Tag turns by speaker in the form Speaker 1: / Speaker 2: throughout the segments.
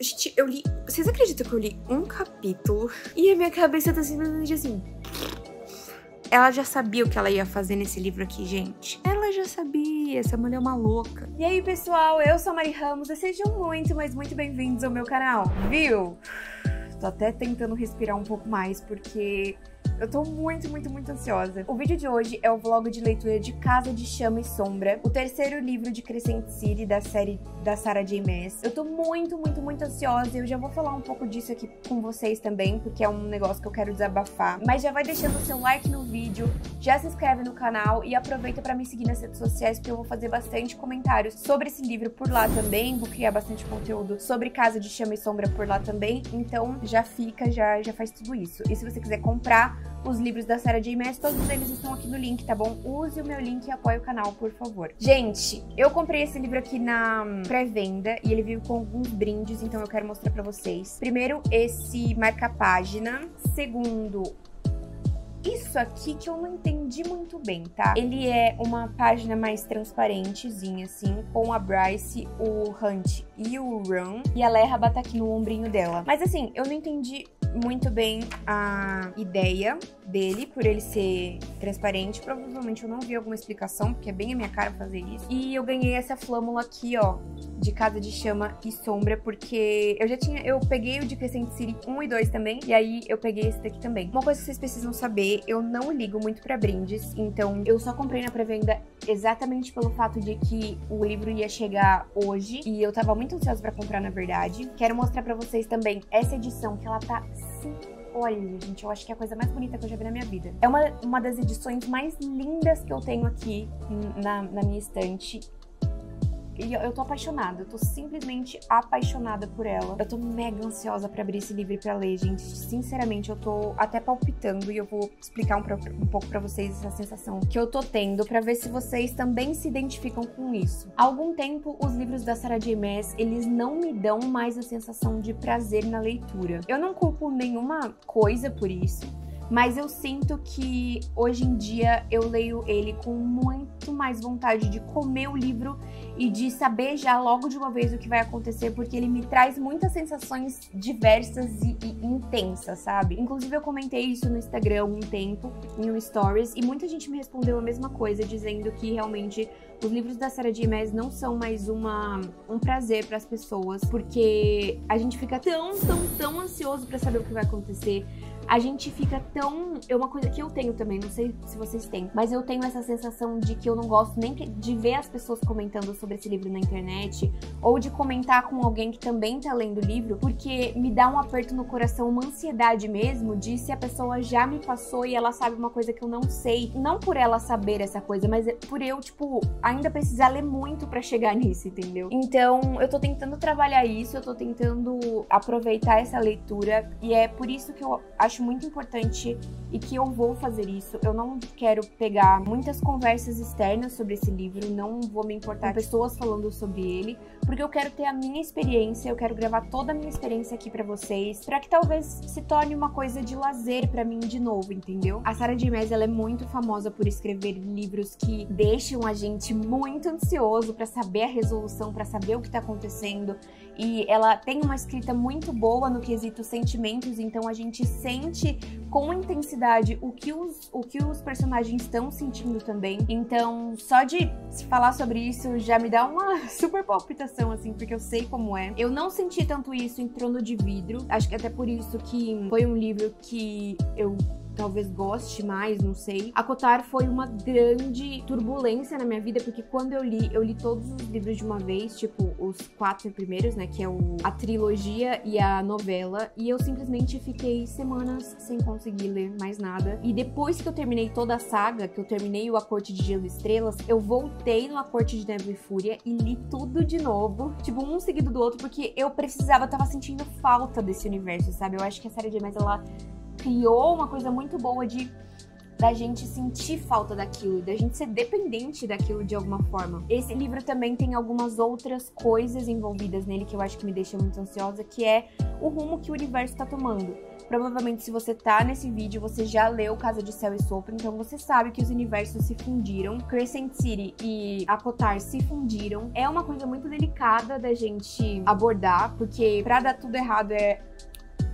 Speaker 1: Gente, eu li. Vocês acreditam que eu li um capítulo e a minha cabeça tá simplesmente assim. Ela já sabia o que ela ia fazer nesse livro aqui, gente. Ela já sabia, essa mulher é uma louca. E aí, pessoal, eu sou a Mari Ramos e sejam muito, mas muito bem-vindos ao meu canal, viu? Tô até tentando respirar um pouco mais porque eu tô muito, muito, muito ansiosa. O vídeo de hoje é o vlog de leitura de Casa de Chama e Sombra, o terceiro livro de Crescent City da série da Sarah J. Maas. Eu tô muito, muito, muito ansiosa e eu já vou falar um pouco disso aqui com vocês também, porque é um negócio que eu quero desabafar. Mas já vai deixando o seu like no vídeo, já se inscreve no canal e aproveita para me seguir nas redes sociais, porque eu vou fazer bastante comentários sobre esse livro por lá também, vou criar bastante conteúdo sobre Casa de Chama e Sombra por lá também, então já fica, já, já faz tudo isso. E se você quiser comprar, os livros da Sarah J. Maas, todos eles estão aqui no link, tá bom? Use o meu link e apoie o canal, por favor. Gente, eu comprei esse livro aqui na hum, pré-venda e ele veio com alguns brindes, então eu quero mostrar pra vocês. Primeiro, esse marca-página. Segundo, isso aqui que eu não entendi muito bem, tá? Ele é uma página mais transparentezinha, assim, com a Bryce, o Hunt e o Ron. E a Lerra bata aqui no ombrinho dela. Mas assim, eu não entendi muito bem a ideia dele, por ele ser transparente. Provavelmente eu não vi alguma explicação, porque é bem a minha cara fazer isso. E eu ganhei essa flâmula aqui, ó, de Casa de Chama e Sombra, porque eu já tinha. Eu peguei o de Crescent City 1 e 2 também, e aí eu peguei esse daqui também. Uma coisa que vocês precisam saber, eu não ligo muito para brindes, então eu só comprei na pré-venda exatamente pelo fato de que o livro ia chegar hoje, e eu tava muito ansiosa para comprar, na verdade. Quero mostrar para vocês também essa edição, que ela tá simplesmente Olha, gente, eu acho que é a coisa mais bonita que eu já vi na minha vida. É uma, uma das edições mais lindas que eu tenho aqui na, na minha estante e eu tô apaixonada, eu tô simplesmente apaixonada por ela. Eu tô mega ansiosa para abrir esse livro e pra ler, gente. Sinceramente, eu tô até palpitando e eu vou explicar um, um pouco para vocês essa sensação que eu tô tendo para ver se vocês também se identificam com isso. Há algum tempo, os livros da Sarah J. Maas, eles não me dão mais a sensação de prazer na leitura. Eu não culpo nenhuma coisa por isso, mas eu sinto que hoje em dia eu leio ele com muito mais vontade de comer o livro e de saber já logo de uma vez o que vai acontecer, porque ele me traz muitas sensações diversas e, e intensas, sabe? Inclusive eu comentei isso no Instagram um tempo, em um stories, e muita gente me respondeu a mesma coisa, dizendo que realmente os livros da Sarah J. Maas não são mais uma, um prazer para as pessoas, porque a gente fica tão, tão, tão ansioso para saber o que vai acontecer a gente fica tão. É uma coisa que eu tenho também, não sei se vocês têm, mas eu tenho essa sensação de que eu não gosto nem de ver as pessoas comentando sobre esse livro na internet, ou de comentar com alguém que também tá lendo o livro, porque me dá um aperto no coração, uma ansiedade mesmo de se a pessoa já me passou e ela sabe uma coisa que eu não sei. Não por ela saber essa coisa, mas é por eu, tipo, ainda precisar ler muito para chegar nisso, entendeu? Então, eu tô tentando trabalhar isso, eu tô tentando aproveitar essa leitura, e é por isso que eu acho acho muito importante e que eu vou fazer isso. Eu não quero pegar muitas conversas externas sobre esse livro, não vou me importar com pessoas falando sobre ele, porque eu quero ter a minha experiência, eu quero gravar toda a minha experiência aqui para vocês, para que talvez se torne uma coisa de lazer para mim de novo, entendeu? A Sarah de Maas, ela é muito famosa por escrever livros que deixam a gente muito ansioso para saber a resolução, para saber o que tá acontecendo, e ela tem uma escrita muito boa no quesito sentimentos, então a gente sente sente com intensidade o que os, o que os personagens estão sentindo também. Então, só de falar sobre isso já me dá uma super palpitação, assim, porque eu sei como é. Eu não senti tanto isso em Trono de Vidro, acho que é até por isso que foi um livro que eu talvez goste mais, não sei. A Cotar foi uma grande turbulência na minha vida, porque quando eu li, eu li todos os livros de uma vez, tipo, os quatro primeiros, né, que é o, a trilogia e a novela, e eu simplesmente fiquei semanas sem conseguir ler mais nada. E depois que eu terminei toda a saga, que eu terminei o A Corte de Gelo e Estrelas, eu voltei no A Corte de Neve e Fúria e li tudo de novo, tipo, um seguido do outro, porque eu precisava, eu tava sentindo falta desse universo, sabe? Eu acho que a série de mais ela criou uma coisa muito boa de da gente sentir falta daquilo, da gente ser dependente daquilo de alguma forma. Esse livro também tem algumas outras coisas envolvidas nele que eu acho que me deixa muito ansiosa, que é o rumo que o universo está tomando. Provavelmente, se você tá nesse vídeo, você já leu Casa de Céu e Sopro, então você sabe que os universos se fundiram. Crescent City e Acotar se fundiram. É uma coisa muito delicada da gente abordar, porque pra dar tudo errado é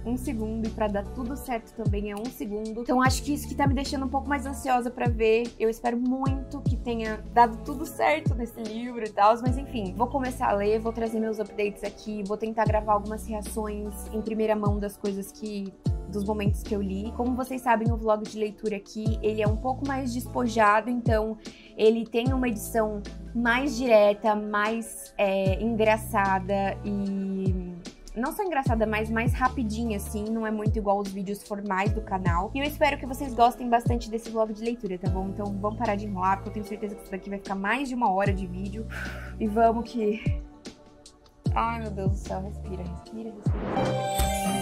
Speaker 1: um segundo e para dar tudo certo também é um segundo. Então acho que isso que tá me deixando um pouco mais ansiosa para ver. Eu espero muito que tenha dado tudo certo nesse livro e tal, mas enfim, vou começar a ler, vou trazer meus updates aqui, vou tentar gravar algumas reações em primeira mão das coisas que dos momentos que eu li. Como vocês sabem, o vlog de leitura aqui, ele é um pouco mais despojado, então ele tem uma edição mais direta, mais é, engraçada e não só engraçada, mas mais rapidinha, assim, não é muito igual os vídeos formais do canal. E eu espero que vocês gostem bastante desse vlog de leitura, tá bom? Então vamos parar de enrolar, porque eu tenho certeza que isso daqui vai ficar mais de uma hora de vídeo. E vamos que... Ai, meu Deus do céu, respira, respira, respira.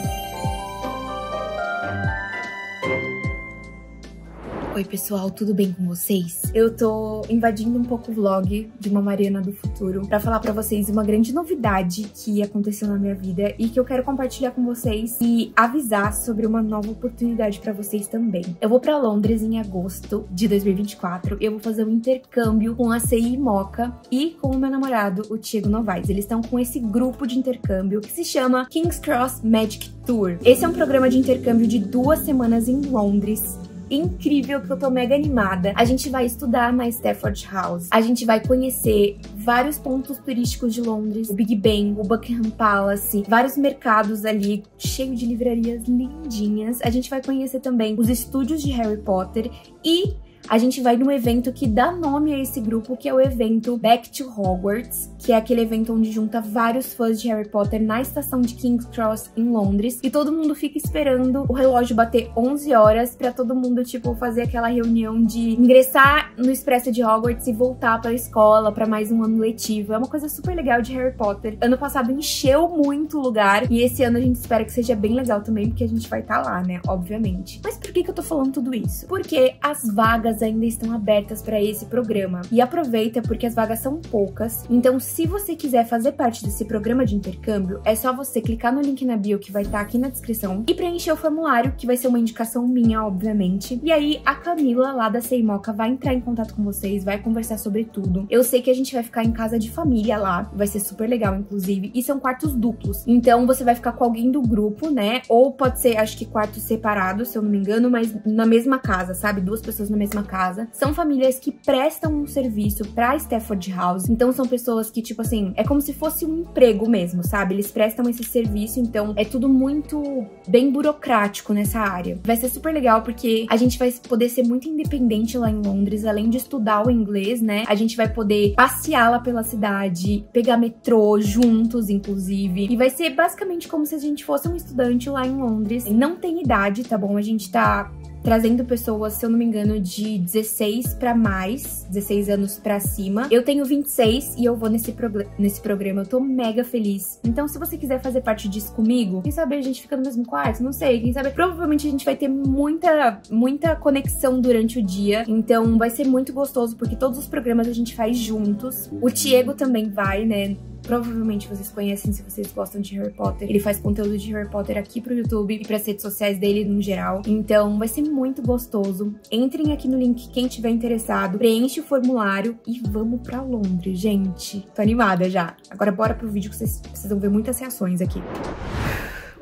Speaker 1: Oi pessoal, tudo bem com vocês? Eu tô invadindo um pouco o vlog de uma Mariana do futuro para falar para vocês uma grande novidade que aconteceu na minha vida e que eu quero compartilhar com vocês e avisar sobre uma nova oportunidade para vocês também. Eu vou para Londres em agosto de 2024. Eu vou fazer um intercâmbio com a CI Moca e com o meu namorado, o Tiago Novaes. Eles estão com esse grupo de intercâmbio que se chama Kings Cross Magic Tour. Esse é um programa de intercâmbio de duas semanas em Londres incrível que eu tô mega animada. A gente vai estudar na Stafford House, a gente vai conhecer vários pontos turísticos de Londres, o Big Ben, o Buckingham Palace, vários mercados ali cheio de livrarias lindinhas. A gente vai conhecer também os estúdios de Harry Potter e a gente vai num evento que dá nome a esse grupo, que é o evento Back to Hogwarts que é aquele evento onde junta vários fãs de Harry Potter na estação de King's Cross em Londres e todo mundo fica esperando o relógio bater 11 horas para todo mundo tipo fazer aquela reunião de ingressar no Expresso de Hogwarts e voltar para a escola para mais um ano letivo. É uma coisa super legal de Harry Potter. Ano passado encheu muito o lugar e esse ano a gente espera que seja bem legal também, porque a gente vai estar tá lá, né, obviamente. Mas por que que eu tô falando tudo isso? Porque as vagas ainda estão abertas para esse programa. E aproveita porque as vagas são poucas. Então se você quiser fazer parte desse programa de intercâmbio, é só você clicar no link na bio que vai estar tá aqui na descrição e preencher o formulário, que vai ser uma indicação minha, obviamente. E aí a Camila lá da Seimoca vai entrar em contato com vocês, vai conversar sobre tudo. Eu sei que a gente vai ficar em casa de família lá, vai ser super legal, inclusive, e são quartos duplos. Então você vai ficar com alguém do grupo, né? Ou pode ser, acho que quartos separados, se eu não me engano, mas na mesma casa, sabe? Duas pessoas na mesma casa. São famílias que prestam um serviço para Stafford House, então são pessoas que que, tipo assim, é como se fosse um emprego mesmo, sabe? Eles prestam esse serviço, então é tudo muito bem burocrático nessa área. Vai ser super legal porque a gente vai poder ser muito independente lá em Londres, além de estudar o inglês, né? A gente vai poder passear lá pela cidade, pegar metrô juntos, inclusive. E vai ser basicamente como se a gente fosse um estudante lá em Londres. Não tem idade, tá bom? A gente tá trazendo pessoas, se eu não me engano, de 16 para mais, 16 anos para cima. Eu tenho 26 e eu vou nesse, nesse programa, eu tô mega feliz. Então, se você quiser fazer parte disso comigo, quem sabe a gente fica no mesmo quarto, não sei, quem sabe, provavelmente a gente vai ter muita, muita conexão durante o dia. Então, vai ser muito gostoso porque todos os programas a gente faz juntos. O Tiego também vai, né? provavelmente vocês conhecem se vocês gostam de Harry Potter. Ele faz conteúdo de Harry Potter aqui pro YouTube e pras redes sociais dele no geral. Então vai ser muito gostoso. Entrem aqui no link quem tiver interessado, preenche o formulário e vamos pra Londres, gente. Tô animada já. Agora bora pro vídeo que vocês precisam ver muitas reações aqui.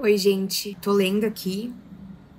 Speaker 1: Oi, gente. Tô lendo aqui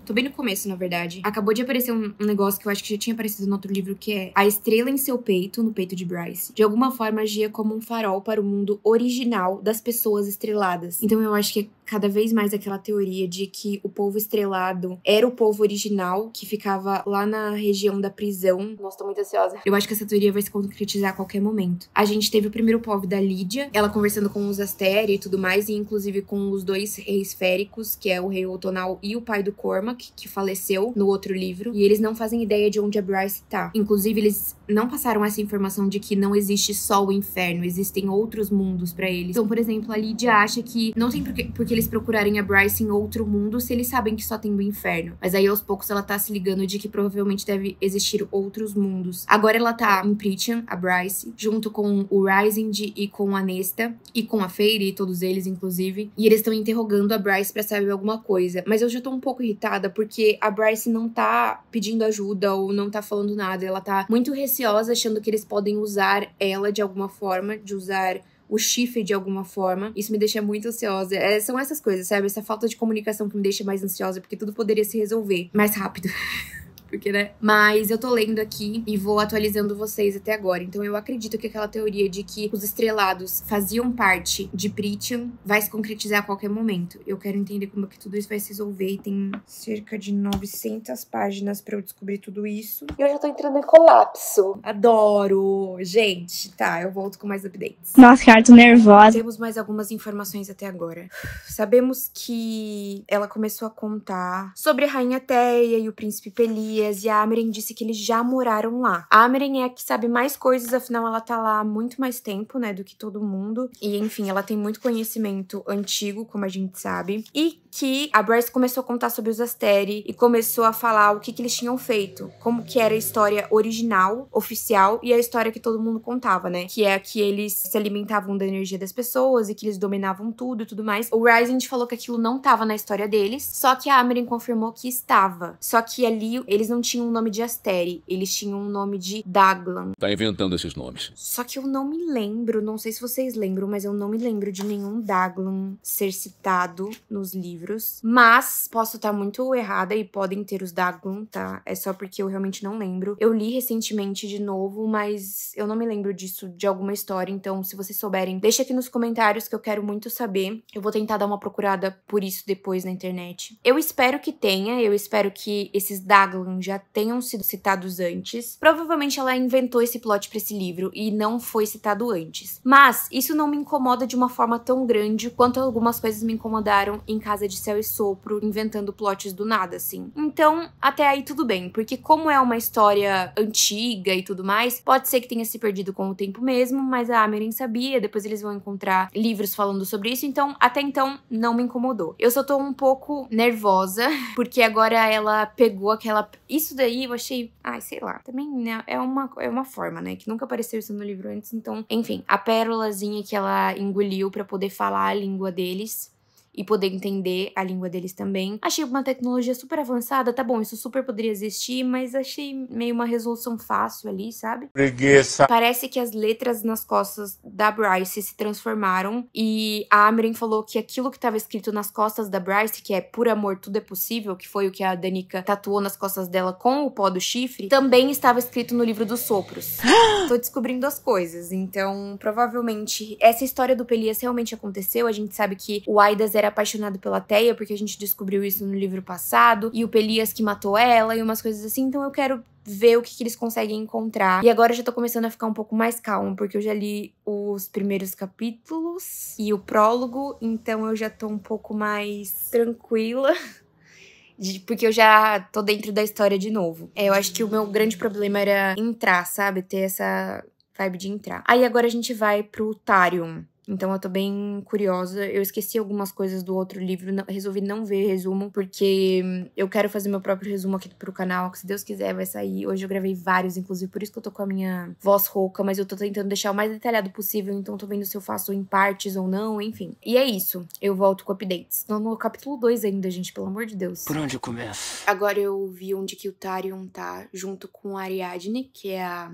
Speaker 1: tô bem no começo, na verdade. Acabou de aparecer um, negócio que eu acho que já tinha aparecido no outro livro, que é A Estrela em Seu Peito, no peito de Bryce. De alguma forma, agia como um farol para o mundo original das pessoas estreladas. Então eu acho que é cada vez mais aquela teoria de que o povo estrelado era o povo original que ficava lá na região da prisão. Nossa, tô muito ansiosa. Eu acho que essa teoria vai se concretizar a qualquer momento. A gente teve o primeiro povo da Lídia, ela conversando com os Astéria e tudo mais, e inclusive com os dois reis féricos, que é o rei Otonal e o pai do Cormac, que faleceu no outro livro, e eles não fazem ideia de onde a Bryce tá. Inclusive, eles não passaram essa informação de que não existe só o inferno, existem outros mundos para eles. Então, por exemplo, a Lídia acha que não tem por que eles procurarem a Bryce em outro mundo se eles sabem que só tem o inferno. Mas aí aos poucos ela tá se ligando de que provavelmente deve existir outros mundos. Agora ela tá em Pritchan, a Bryce, junto com o Rising e com a Nesta e com a Fairy, todos eles inclusive. E eles estão interrogando a Bryce para saber alguma coisa. Mas eu já tô um pouco irritada porque a Bryce não tá pedindo ajuda ou não tá falando nada. Ela tá muito receosa, achando que eles podem usar ela de alguma forma, de usar o chifre de alguma forma. Isso me deixa muito ansiosa. É, são essas coisas, sabe? Essa falta de comunicação que me deixa mais ansiosa, porque tudo poderia se resolver mais rápido. porque, né? Mas eu tô lendo aqui e vou atualizando vocês até agora. Então eu acredito que aquela teoria de que os estrelados faziam parte de Prithian vai se concretizar a qualquer momento. Eu quero entender como é que tudo isso vai se resolver e tem cerca de 900 páginas para eu descobrir tudo isso. E eu já tô entrando em colapso. Adoro! Gente, tá, eu volto com mais updates. Nossa, cara, tô nervosa. Temos mais algumas informações até agora. Sabemos que ela começou a contar sobre a Rainha Teia e o Príncipe Pelia dias e a Amren disse que eles já moraram lá. A Amren é a que sabe mais coisas, afinal ela tá lá há muito mais tempo, né, do que todo mundo. E enfim, ela tem muito conhecimento antigo, como a gente sabe. E que a Bryce começou a contar sobre os Asteri e começou a falar o que, que eles tinham feito, como que era a história original, oficial e a história que todo mundo contava, né? Que é a que eles se alimentavam da energia das pessoas e que eles dominavam tudo e tudo mais. O Rising falou que aquilo não estava na história deles, só que a Ameren confirmou que estava. Só que ali eles não tinham o um nome de Asteri, eles tinham o um nome de Daglan. Tá inventando esses nomes. Só que eu não me lembro, não sei se vocês lembram, mas eu não me lembro de nenhum Daglan ser citado nos livros livros, mas posso estar tá muito errada e podem ter os da tá? É só porque eu realmente não lembro. Eu li recentemente de novo, mas eu não me lembro disso de alguma história, então se vocês souberem, deixa aqui nos comentários que eu quero muito saber. Eu vou tentar dar uma procurada por isso depois na internet. Eu espero que tenha, eu espero que esses Daglan já tenham sido citados antes. Provavelmente ela inventou esse plot para esse livro e não foi citado antes. Mas isso não me incomoda de uma forma tão grande quanto algumas coisas me incomodaram em Casa de de céu e sopro, inventando plotes do nada, assim. Então, até aí tudo bem, porque como é uma história antiga e tudo mais, pode ser que tenha se perdido com o tempo mesmo, mas a Ameren sabia, depois eles vão encontrar livros falando sobre isso, então até então não me incomodou. Eu só tô um pouco nervosa, porque agora ela pegou aquela. Isso daí eu achei. Ai, sei lá. Também né, é, uma, é uma forma, né? Que nunca apareceu isso no livro antes, então. Enfim, a pérolazinha que ela engoliu para poder falar a língua deles e poder entender a língua deles também. Achei uma tecnologia super avançada, tá bom, isso super poderia existir, mas achei meio uma resolução fácil ali, sabe? Preguiça. Parece que as letras nas costas da Bryce se transformaram e a Amren falou que aquilo que estava escrito nas costas da Bryce, que é por amor tudo é possível, que foi o que a Danica tatuou nas costas dela com o pó do chifre, também estava escrito no livro dos sopros. Tô descobrindo as coisas, então provavelmente essa história do Pelias realmente aconteceu, a gente sabe que o Aidas era era apaixonado pela Teia, porque a gente descobriu isso no livro passado, e o Pelias que matou ela e umas coisas assim, então eu quero ver o que, que, eles conseguem encontrar. E agora eu já tô começando a ficar um pouco mais calma, porque eu já li os primeiros capítulos e o prólogo, então eu já tô um pouco mais tranquila. porque eu já tô dentro da história de novo. É, eu acho que o meu grande problema era entrar, sabe? Ter essa vibe de entrar. Aí agora a gente vai pro Tarion. Então eu tô bem curiosa. Eu esqueci algumas coisas do outro livro, não, resolvi não ver resumo, porque hum, eu quero fazer meu próprio resumo aqui pro canal, que se Deus quiser vai sair. Hoje eu gravei vários, inclusive, por isso que eu tô com a minha voz rouca, mas eu tô tentando deixar o mais detalhado possível, então tô vendo se eu faço em partes ou não, enfim. E é isso. Eu volto com updates. Tô no capítulo 2 ainda, gente, pelo amor de Deus. Por onde eu começo? Agora eu vi onde que o Tarion tá, junto com a Ariadne, que é a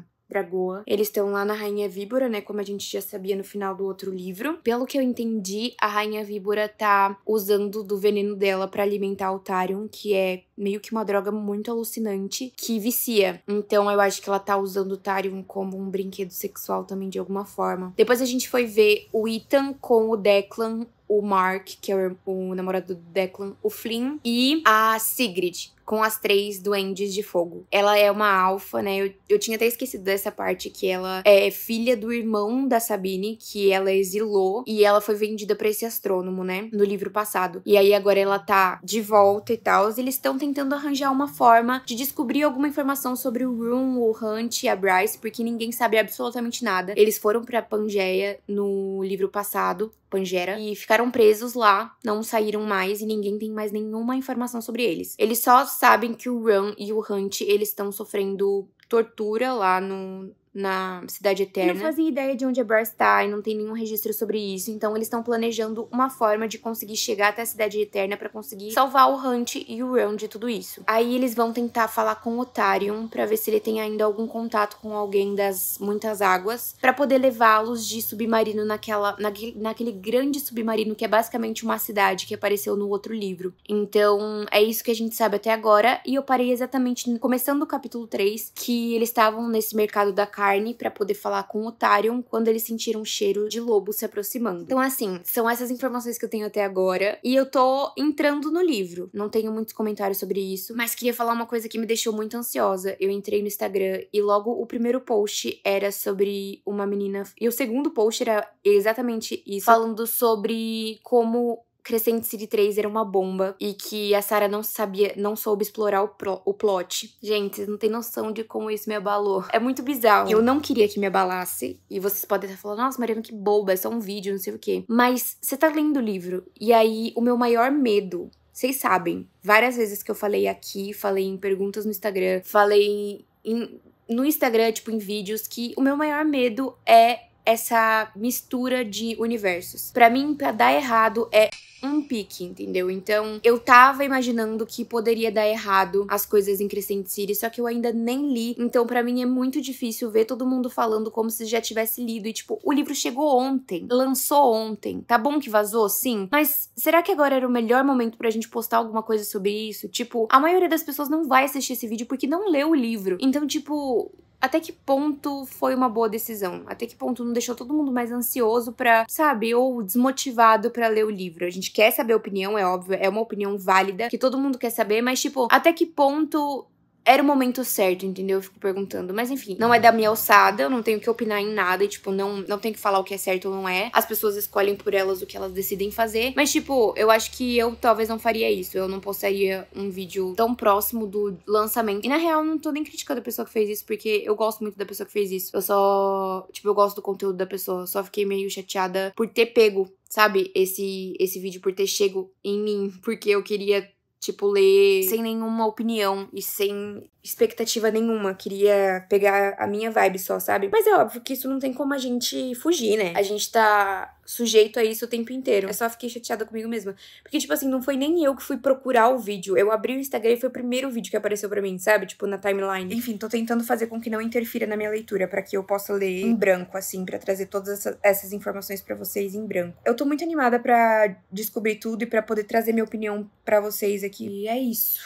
Speaker 1: eles estão lá na Rainha Víbora, né? Como a gente já sabia no final do outro livro. Pelo que eu entendi, a Rainha Víbora tá usando do veneno dela para alimentar o Tarion, que é meio que uma droga muito alucinante que vicia. Então eu acho que ela tá usando o Tarion como um brinquedo sexual também de alguma forma. Depois a gente foi ver o Ethan com o Declan o Mark, que é o namorado do Declan, o Flynn, e a Sigrid, com as três duendes de fogo. Ela é uma alfa, né? Eu, eu tinha até esquecido dessa parte que ela é filha do irmão da Sabine, que ela exilou e ela foi vendida para esse astrônomo, né? No livro passado. E aí agora ela tá de volta e tal. Eles estão tentando arranjar uma forma de descobrir alguma informação sobre o Room, o Hunt e a Bryce, porque ninguém sabe absolutamente nada. Eles foram pra Pangeia no livro passado, Pangera, e ficaram presos lá, não saíram mais e ninguém tem mais nenhuma informação sobre eles. Eles só sabem que o Ram e o Hunt eles estão sofrendo tortura lá no, na Cidade Eterna. Eles não fazem ideia de onde a Bryce tá e não tem nenhum registro sobre isso, então eles estão planejando uma forma de conseguir chegar até a Cidade Eterna para conseguir salvar o Hunt e o Ron de tudo isso. Aí eles vão tentar falar com o Otarion para ver se ele tem ainda algum contato com alguém das muitas águas para poder levá-los de submarino naquela naquele, naquele grande submarino que é basicamente uma cidade que apareceu no outro livro. Então, é isso que a gente sabe até agora e eu parei exatamente começando o capítulo 3 que eles estavam nesse mercado da casa carne para poder falar com o Tarion quando eles sentiram um cheiro de lobo se aproximando. Então, assim, são essas informações que eu tenho até agora. E eu tô entrando no livro. Não tenho muitos comentários sobre isso, mas queria falar uma coisa que me deixou muito ansiosa. Eu entrei no Instagram e logo o primeiro post era sobre uma menina. E o segundo post era exatamente isso, falando sobre como Crescente City 3 era uma bomba e que a Sarah não sabia, não soube explorar o, pro, o plot. Gente, vocês não têm noção de como isso me abalou. É muito bizarro. Eu não queria que me abalasse. E vocês podem estar falando, nossa, Mariana, que boba, é só um vídeo, não sei o quê. Mas você tá lendo o livro. E aí, o meu maior medo vocês sabem, várias vezes que eu falei aqui, falei em perguntas no Instagram, falei em, no Instagram, tipo, em vídeos, que o meu maior medo é essa mistura de universos. Para mim, pra dar errado é um pique, entendeu? Então, eu tava imaginando que poderia dar errado as coisas em Crescent City, só que eu ainda nem li. Então, para mim é muito difícil ver todo mundo falando como se já tivesse lido e tipo, o livro chegou ontem, lançou ontem. Tá bom que vazou, sim, mas será que agora era o melhor momento pra gente postar alguma coisa sobre isso? Tipo, a maioria das pessoas não vai assistir esse vídeo porque não leu o livro. Então, tipo, até que ponto foi uma boa decisão? Até que ponto não deixou todo mundo mais ansioso para, sabe, ou desmotivado para ler o livro? A gente quer saber a opinião, é óbvio, é uma opinião válida que todo mundo quer saber, mas tipo, até que ponto era o momento certo, entendeu? Eu fico perguntando. Mas enfim, não é da minha alçada, eu não tenho que opinar em nada. E, tipo, não, não tenho que falar o que é certo ou não é. As pessoas escolhem por elas o que elas decidem fazer. Mas, tipo, eu acho que eu talvez não faria isso. Eu não postaria um vídeo tão próximo do lançamento. E na real, não tô nem criticando a pessoa que fez isso, porque eu gosto muito da pessoa que fez isso. Eu só. Tipo, eu gosto do conteúdo da pessoa. Só fiquei meio chateada por ter pego sabe, esse esse vídeo por ter chego em mim, porque eu queria Tipo, ler sem nenhuma opinião e sem expectativa nenhuma, queria pegar a minha vibe só, sabe? Mas é óbvio que isso não tem como a gente fugir, né? A gente tá sujeito a isso o tempo inteiro. Eu é só fiquei chateada comigo mesma. Porque, tipo assim, não foi nem eu que fui procurar o vídeo. Eu abri o Instagram e foi o primeiro vídeo que apareceu para mim, sabe? Tipo, na timeline. Enfim, tô tentando fazer com que não interfira na minha leitura, para que eu possa ler em branco, assim, para trazer todas essas informações para vocês em branco. Eu tô muito animada para descobrir tudo e para poder trazer minha opinião para vocês aqui. E é isso.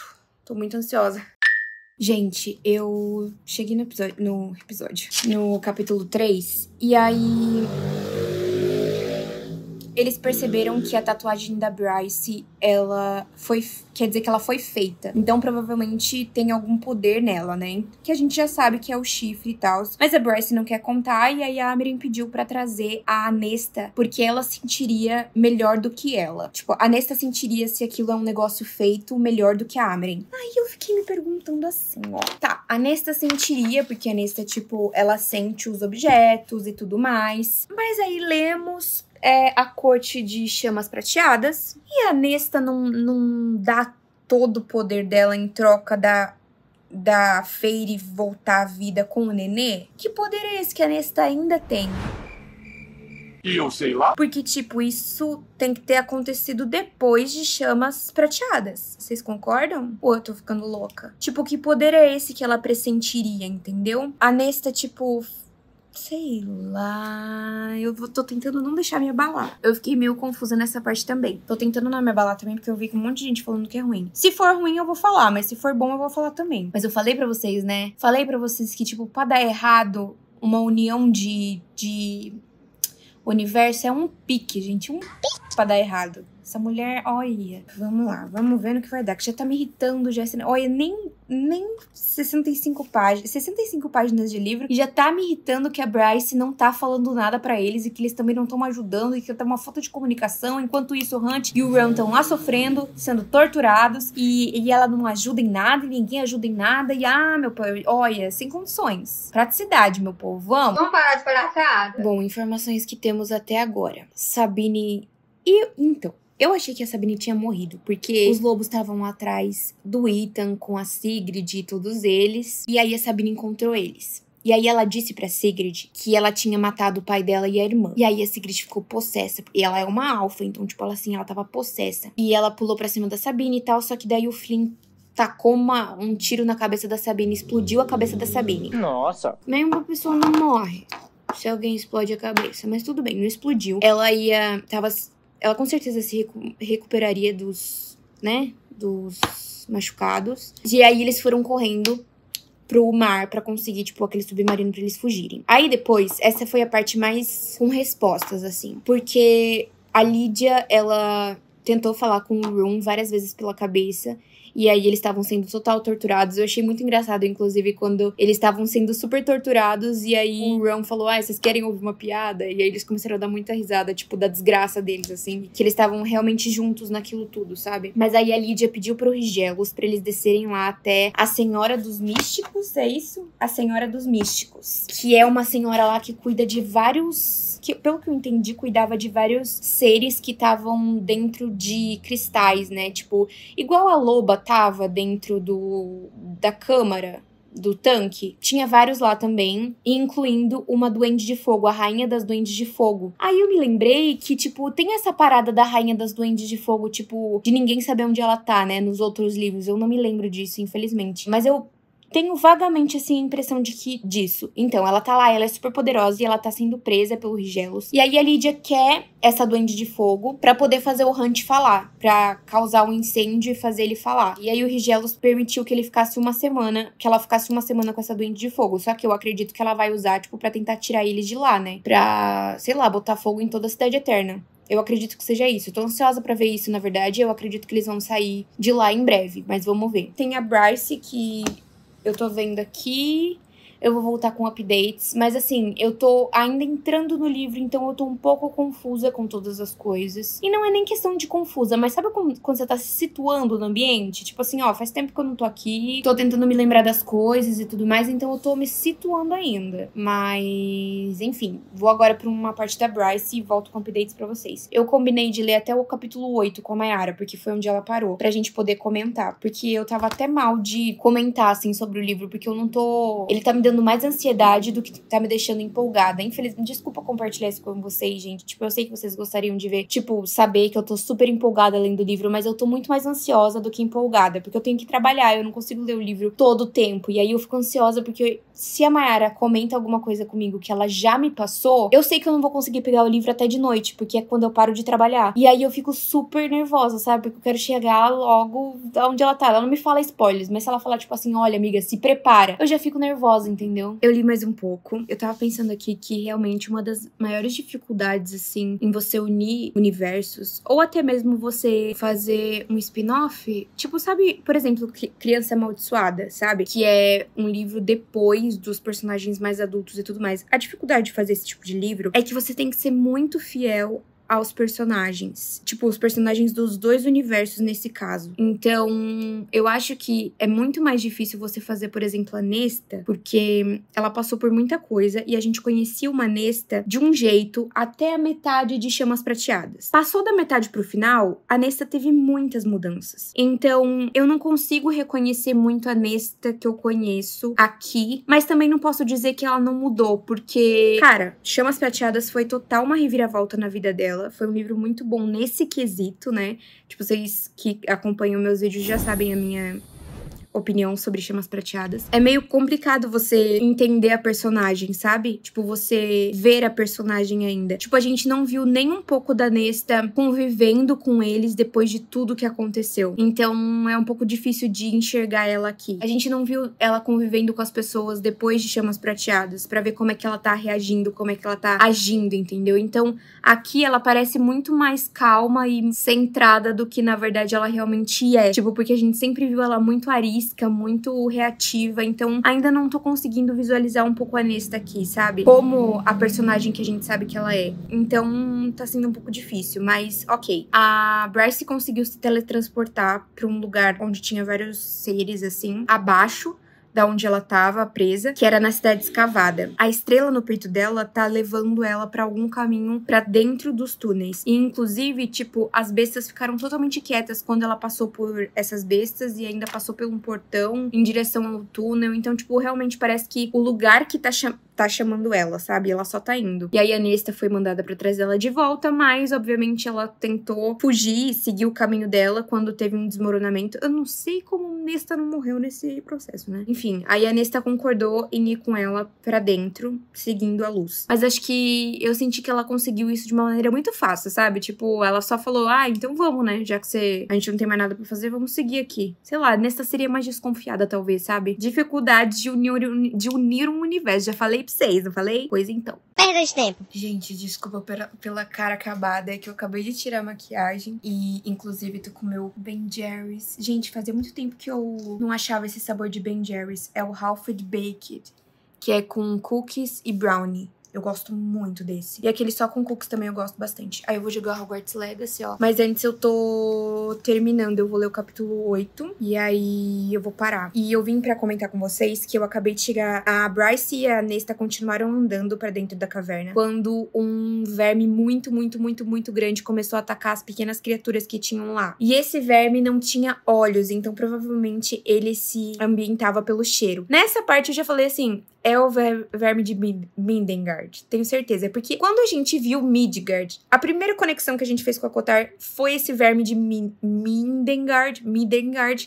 Speaker 1: Tô muito ansiosa. Gente, eu cheguei no episódio, no episódio, no capítulo 3, e aí eles perceberam que a tatuagem da Bryce, ela foi. Quer dizer que ela foi feita. Então, provavelmente tem algum poder nela, né? Que a gente já sabe que é o chifre e tal. Mas a Bryce não quer contar, e aí a Ameren pediu para trazer a Anesta, porque ela sentiria melhor do que ela. Tipo, a Anesta sentiria se aquilo é um negócio feito melhor do que a Ameren. Aí eu fiquei me perguntando assim, ó. Tá, a Anesta sentiria, porque a Anesta, tipo, ela sente os objetos e tudo mais. Mas aí lemos é a corte de chamas prateadas. E a Nesta não, não dá todo o poder dela em troca da da Feire voltar à vida com o Nenê? Que poder é esse que a Nesta ainda tem? E eu sei lá. Porque, tipo, isso tem que ter acontecido depois de chamas prateadas. Vocês concordam? Ou eu tô ficando louca? Tipo, que poder é esse que ela pressentiria, entendeu? A Nesta, tipo, Sei lá. Eu tô tentando não deixar me abalar. Eu fiquei meio confusa nessa parte também. Tô tentando não me abalar também, porque eu vi que um monte de gente falando que é ruim. Se for ruim, eu vou falar, mas se for bom, eu vou falar também. Mas eu falei para vocês, né? Falei para vocês que, tipo, pra dar errado, uma união de. de... O universo é um pique, gente. Um pique pra dar errado. Essa mulher, olha. Vamos lá, vamos ver no que vai dar, que já tá me irritando, já. É olha, nem, nem 65 páginas. 65 páginas de livro e já tá me irritando que a Bryce não tá falando nada para eles e que eles também não estão ajudando e que tá uma falta de comunicação. Enquanto isso, o Hunt e o Ron estão lá sofrendo, sendo torturados e, e ela não ajuda em nada e ninguém ajuda em nada. E ah, meu povo, olha, sem condições. Praticidade, meu povo, vamos. Vamos parar de palhaçada? Bom, informações que temos até agora. Sabine e então, eu achei que a Sabine tinha morrido, porque os lobos estavam atrás do Ethan com a Sigrid e todos eles. E aí a Sabine encontrou eles. E aí ela disse para Sigrid que ela tinha matado o pai dela e a irmã. E aí a Sigrid ficou possessa. E ela é uma alfa, então, tipo, ela assim, ela tava possessa. E ela pulou pra cima da Sabine e tal, só que daí o Flynn tacou uma, um tiro na cabeça da Sabine, explodiu a cabeça da Sabine. Nossa. Nenhuma pessoa não morre se alguém explode a cabeça, mas tudo bem, não explodiu. Ela ia. tava ela com certeza se recu recuperaria dos, né, dos machucados. E aí eles foram correndo pro mar para conseguir, tipo, aquele submarino para eles fugirem. Aí depois, essa foi a parte mais com respostas assim, porque a Lídia, ela tentou falar com o Room várias vezes pela cabeça. E aí eles estavam sendo total torturados. Eu achei muito engraçado, inclusive, quando eles estavam sendo super torturados. E aí o Ron falou: Ah, vocês querem ouvir uma piada? E aí eles começaram a dar muita risada, tipo, da desgraça deles, assim. Que eles estavam realmente juntos naquilo tudo, sabe? Mas aí a Lídia pediu pro Rigelos pra eles descerem lá até a Senhora dos Místicos, é isso? A Senhora dos Místicos. Que é uma senhora lá que cuida de vários que, pelo que eu entendi, cuidava de vários seres que estavam dentro de cristais, né? Tipo, igual a loba tava dentro do da câmara do tanque, tinha vários lá também, incluindo uma duende de fogo, a rainha das duendes de fogo. Aí eu me lembrei que, tipo, tem essa parada da rainha das duendes de fogo, tipo, de ninguém saber onde ela tá, né, nos outros livros. Eu não me lembro disso, infelizmente. Mas eu tenho vagamente assim a impressão de que disso. Então, ela tá lá, ela é super poderosa e ela tá sendo presa pelo Rigelos. E aí a Lídia quer essa duende de fogo para poder fazer o Hunt falar, para causar um incêndio e fazer ele falar. E aí o Rigelos permitiu que ele ficasse uma semana, que ela ficasse uma semana com essa duende de fogo. Só que eu acredito que ela vai usar tipo para tentar tirar ele de lá, né? Pra, sei lá, botar fogo em toda a cidade eterna. Eu acredito que seja isso. Eu tô ansiosa para ver isso, na verdade. Eu acredito que eles vão sair de lá em breve, mas vamos ver. Tem a Bryce que eu tô vendo aqui eu vou voltar com updates, mas assim, eu tô ainda entrando no livro, então eu tô um pouco confusa com todas as coisas. E não é nem questão de confusa, mas sabe quando, quando você tá se situando no ambiente? Tipo assim, ó, faz tempo que eu não tô aqui, tô tentando me lembrar das coisas e tudo mais, então eu tô me situando ainda. Mas, enfim, vou agora pra uma parte da Bryce e volto com updates para vocês. Eu combinei de ler até o capítulo 8 com a Mayara, porque foi onde ela parou, pra gente poder comentar. Porque eu tava até mal de comentar, assim, sobre o livro, porque eu não tô. Ele tá me dando mais ansiedade do que tá me deixando empolgada. Infelizmente, desculpa compartilhar isso com vocês, gente. Tipo, eu sei que vocês gostariam de ver, tipo, saber que eu tô super empolgada lendo o livro, mas eu tô muito mais ansiosa do que empolgada, porque eu tenho que trabalhar, eu não consigo ler o livro todo o tempo. E aí eu fico ansiosa porque se a Mayara comenta alguma coisa comigo que ela já me passou, eu sei que eu não vou conseguir pegar o livro até de noite, porque é quando eu paro de trabalhar. E aí eu fico super nervosa, sabe? Porque eu quero chegar logo onde ela tá. Ela não me fala spoilers, mas se ela falar, tipo assim, olha, amiga, se prepara, eu já fico nervosa, entendeu? Eu li mais um pouco. Eu tava pensando aqui que realmente uma das maiores dificuldades, assim, em você unir universos, ou até mesmo você fazer um spin-off, tipo, sabe, por exemplo, Criança Amaldiçoada, sabe? Que é um livro depois dos personagens mais adultos e tudo mais. A dificuldade de fazer esse tipo de livro é que você tem que ser muito fiel aos personagens. Tipo, os personagens dos dois universos nesse caso. Então, eu acho que é muito mais difícil você fazer, por exemplo, a Nesta, porque ela passou por muita coisa e a gente conhecia uma Nesta de um jeito até a metade de Chamas Prateadas. Passou da metade pro final, a Nesta teve muitas mudanças. Então, eu não consigo reconhecer muito a Nesta que eu conheço aqui, mas também não posso dizer que ela não mudou, porque, cara, Chamas Prateadas foi total uma reviravolta na vida dela dela. Foi um livro muito bom nesse quesito, né? Tipo, vocês que acompanham meus vídeos já sabem a minha opinião sobre chamas prateadas. É meio complicado você entender a personagem, sabe? Tipo, você ver a personagem ainda. Tipo, a gente não viu nem um pouco da Nesta convivendo com eles depois de tudo que aconteceu. Então é um pouco difícil de enxergar ela aqui. A gente não viu ela convivendo com as pessoas depois de chamas prateadas para ver como é que ela tá reagindo, como é que ela tá agindo, entendeu? Então aqui ela parece muito mais calma e centrada do que na verdade ela realmente é. Tipo, porque a gente sempre viu ela muito arista física, muito reativa. Então, ainda não tô conseguindo visualizar um pouco a Nesta aqui, sabe? Como a personagem que a gente sabe que ela é. Então, tá sendo um pouco difícil, mas ok. A Bryce conseguiu se teletransportar para um lugar onde tinha vários seres assim, abaixo da onde ela estava presa, que era na cidade escavada. A estrela no peito dela tá levando ela para algum caminho para dentro dos túneis. E inclusive, tipo, as bestas ficaram totalmente quietas quando ela passou por essas bestas e ainda passou por um portão em direção ao túnel. Então, tipo, realmente parece que o lugar que tá cham tá chamando ela, sabe? Ela só tá indo. E aí a Nesta foi mandada para trás dela de volta, mas obviamente ela tentou fugir e seguir o caminho dela quando teve um desmoronamento. Eu não sei como Nesta não morreu nesse processo, né? Enfim, enfim, aí a Nesta concordou em ir com ela para dentro, seguindo a luz. Mas acho que eu senti que ela conseguiu isso de uma maneira muito fácil, sabe? Tipo, ela só falou: "Ah, então vamos, né? Já que você... a gente não tem mais nada para fazer, vamos seguir aqui". Sei lá, Nesta seria mais desconfiada talvez, sabe? Dificuldades de unir de unir um universo. Já falei para vocês, não falei? Pois então. Perda de tempo. Gente, desculpa pela, pela cara acabada, é que eu acabei de tirar a maquiagem e inclusive tô com o meu Ben Jerry's. Gente, fazia muito tempo que eu não achava esse sabor de Ben Jerry's Stories é o Half Baked, que é com cookies e brownie. Eu gosto muito desse. E aquele só com cookies também eu gosto bastante. Aí eu vou jogar Hogwarts Legacy, ó. Mas antes eu tô terminando, eu vou ler o capítulo 8 e aí eu vou parar. E eu vim para comentar com vocês que eu acabei de chegar. A Bryce e a Nesta continuaram andando para dentro da caverna quando um verme muito, muito, muito, muito grande começou a atacar as pequenas criaturas que tinham lá. E esse verme não tinha olhos, então provavelmente ele se ambientava pelo cheiro. Nessa parte eu já falei assim: é o ver verme de Mindengard. Tenho certeza. É porque quando a gente viu Midgard, a primeira conexão que a gente fez com a Kotar foi esse verme de Min Mindengard.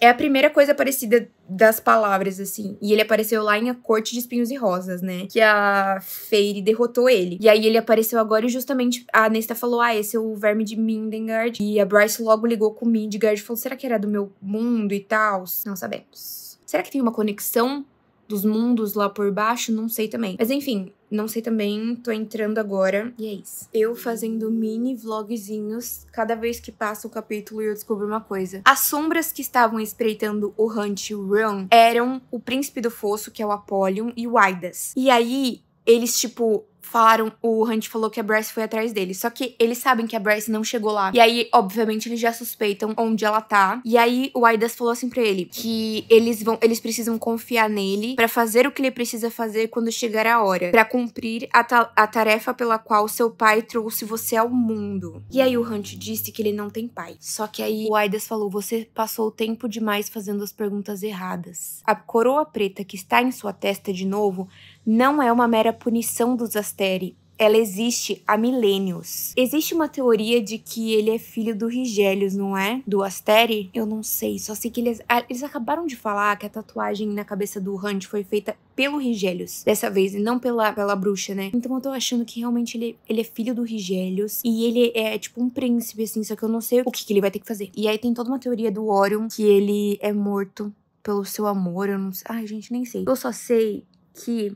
Speaker 1: É a primeira coisa parecida das palavras, assim. E ele apareceu lá em A Corte de Espinhos e Rosas, né? Que a Feire derrotou ele. E aí ele apareceu agora e justamente a Nesta falou: Ah, esse é o verme de Mindengard. E a Bryce logo ligou com Midgard e falou: Será que era do meu mundo e tal? Não sabemos. Será que tem uma conexão dos mundos lá por baixo, não sei também. Mas enfim, não sei também, tô entrando agora e é isso. Eu fazendo mini vlogzinhos cada vez que passa o capítulo eu descubro uma coisa. As sombras que estavam espreitando o Hunt Run eram o Príncipe do Fosso, que é o Apollyon, e o Aidas. E aí, eles, tipo, falaram, o Hunt falou que a Bryce foi atrás dele. Só que eles sabem que a Bryce não chegou lá. E aí, obviamente, eles já suspeitam onde ela tá. E aí, o Aidas falou assim pra ele que eles vão, eles precisam confiar nele para fazer o que ele precisa fazer quando chegar a hora, para cumprir a, ta a tarefa pela qual seu pai trouxe você ao mundo. E aí, o Hunt disse que ele não tem pai. Só que aí, o Aidas falou: você passou o tempo demais fazendo as perguntas erradas. A coroa preta que está em sua testa de novo não é uma mera punição dos Asteri. Ela existe há milênios. Existe uma teoria de que ele é filho do Rigélios, não é? Do Asteri? Eu não sei, só sei que eles, ah, eles acabaram de falar que a tatuagem na cabeça do Hunt foi feita pelo Rigélios dessa vez, e não pela, pela bruxa, né? Então eu tô achando que realmente ele, ele é filho do Rigélios e ele é, é tipo um príncipe, assim, só que eu não sei o que, que ele vai ter que fazer. E aí tem toda uma teoria do Orion que ele é morto pelo seu amor, eu não sei. Ai, gente, nem sei. Eu só sei que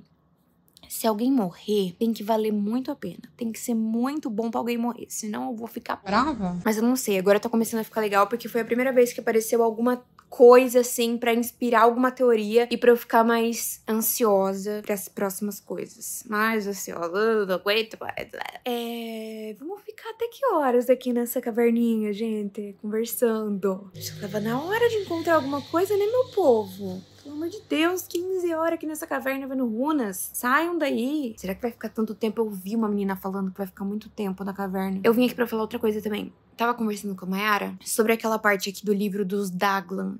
Speaker 1: se alguém morrer, tem que valer muito a pena. Tem que ser muito bom para alguém morrer. Senão eu vou ficar brava. Mas eu não sei, agora tá começando a ficar legal porque foi a primeira vez que apareceu alguma coisa assim para inspirar alguma teoria e para eu ficar mais ansiosa para as próximas coisas. Mais ansiosa, não aguento mais. Né? É, vamos ficar até que horas aqui nessa caverninha, gente, conversando. Já tava na hora de encontrar alguma coisa, né, meu povo? Pelo amor de Deus, 15 horas aqui nessa caverna vendo runas. Saiam daí. Será que vai ficar tanto tempo? Eu ouvi uma menina falando que vai ficar muito tempo na caverna. Eu vim aqui para falar outra coisa também. Tava conversando com a Mayara sobre aquela parte aqui do livro dos Daglan.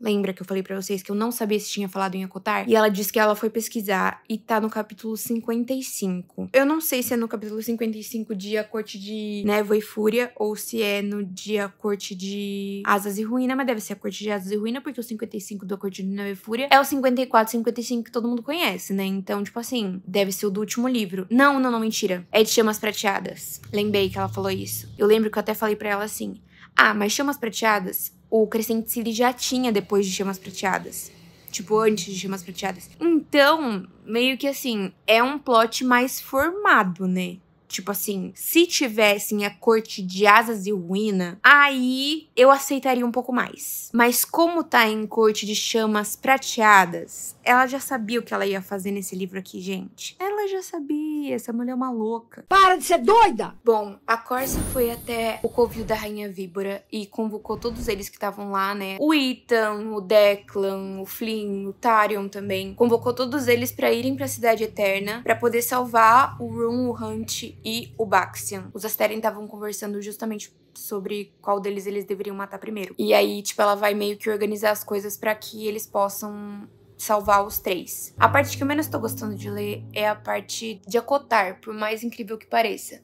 Speaker 1: Lembra que eu falei para vocês que eu não sabia se tinha falado em Acotar? E ela disse que ela foi pesquisar e tá no capítulo 55. Eu não sei se é no capítulo 55 de A Corte de Névoa e Fúria ou se é no de A Corte de Asas e Ruína, mas deve ser A Corte de Asas e Ruína, porque o 55 do A Corte de Névoa e Fúria é o 54, 55 que todo mundo conhece, né? Então, tipo assim, deve ser o do último livro. Não, não, não, mentira. É de Chamas Prateadas. Lembrei que ela falou isso. Eu lembro que eu até falei para ela assim: ah, mas chamas prateadas o Crescente City já tinha depois de Chamas Prateadas. Tipo, antes de Chamas Prateadas. Então, meio que assim, é um plot mais formado, né? Tipo assim, se tivessem a corte de asas e ruína, aí eu aceitaria um pouco mais. Mas como tá em corte de chamas prateadas, ela já sabia o que ela ia fazer nesse livro aqui, gente. Ela ela já sabia, essa mulher é uma louca. Para de ser doida! Bom, a Corsa foi até o covil da Rainha Víbora e convocou todos eles que estavam lá, né? O Ethan, o Declan, o Flynn, o Tarion também. Convocou todos eles para irem para a Cidade Eterna para poder salvar o Roon, o Hunt e o Baxian. Os Asterin estavam conversando justamente sobre qual deles eles deveriam matar primeiro. E aí, tipo, ela vai meio que organizar as coisas para que eles possam salvar os três. A parte que eu menos estou gostando de ler é a parte de acotar, por mais incrível que pareça.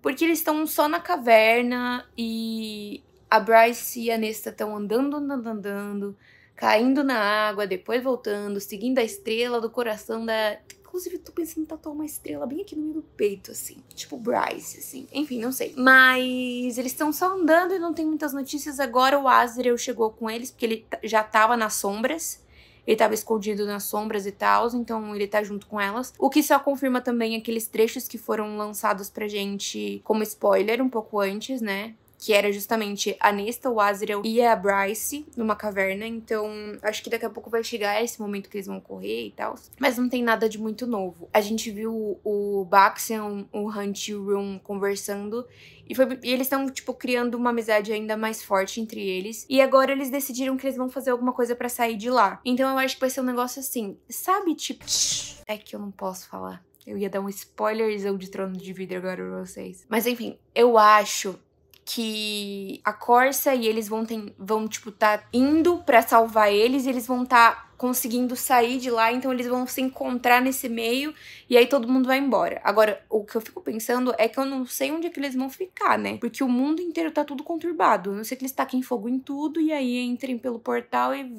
Speaker 1: Porque eles estão só na caverna e a Bryce e a Nesta estão andando, andando, andando, caindo na água, depois voltando, seguindo a estrela do coração da. Inclusive, tô pensando em tatuar uma estrela bem aqui no meio do peito, assim. Tipo Bryce, assim. Enfim, não sei. Mas eles estão só andando e não tem muitas notícias. Agora o Azrael chegou com eles, porque ele já tava nas sombras ele estava escondido nas sombras e tal, então ele tá junto com elas. O que só confirma também aqueles trechos que foram lançados pra gente como spoiler um pouco antes, né? que era justamente a Nesta, o Azrael e a Bryce numa caverna. Então, acho que daqui a pouco vai chegar esse momento que eles vão correr e tal. Mas não tem nada de muito novo. A gente viu o Baxian, o Hunt e o Room conversando. E, foi, e eles estão, tipo, criando uma amizade ainda mais forte entre eles. E agora eles decidiram que eles vão fazer alguma coisa para sair de lá. Então eu acho que vai ser um negócio assim, sabe, tipo. É que eu não posso falar. Eu ia dar um spoilerzão de Trono de Vidro agora pra vocês. Mas enfim, eu acho que a Corsa e eles vão, ter, vão tipo, tá indo para salvar eles e eles vão estar tá conseguindo sair de lá, então eles vão se encontrar nesse meio e aí todo mundo vai embora. Agora, o que eu fico pensando é que eu não sei onde é que eles vão ficar, né? Porque o mundo inteiro tá tudo conturbado. Eu não sei que eles taquem fogo em tudo e aí entrem pelo portal e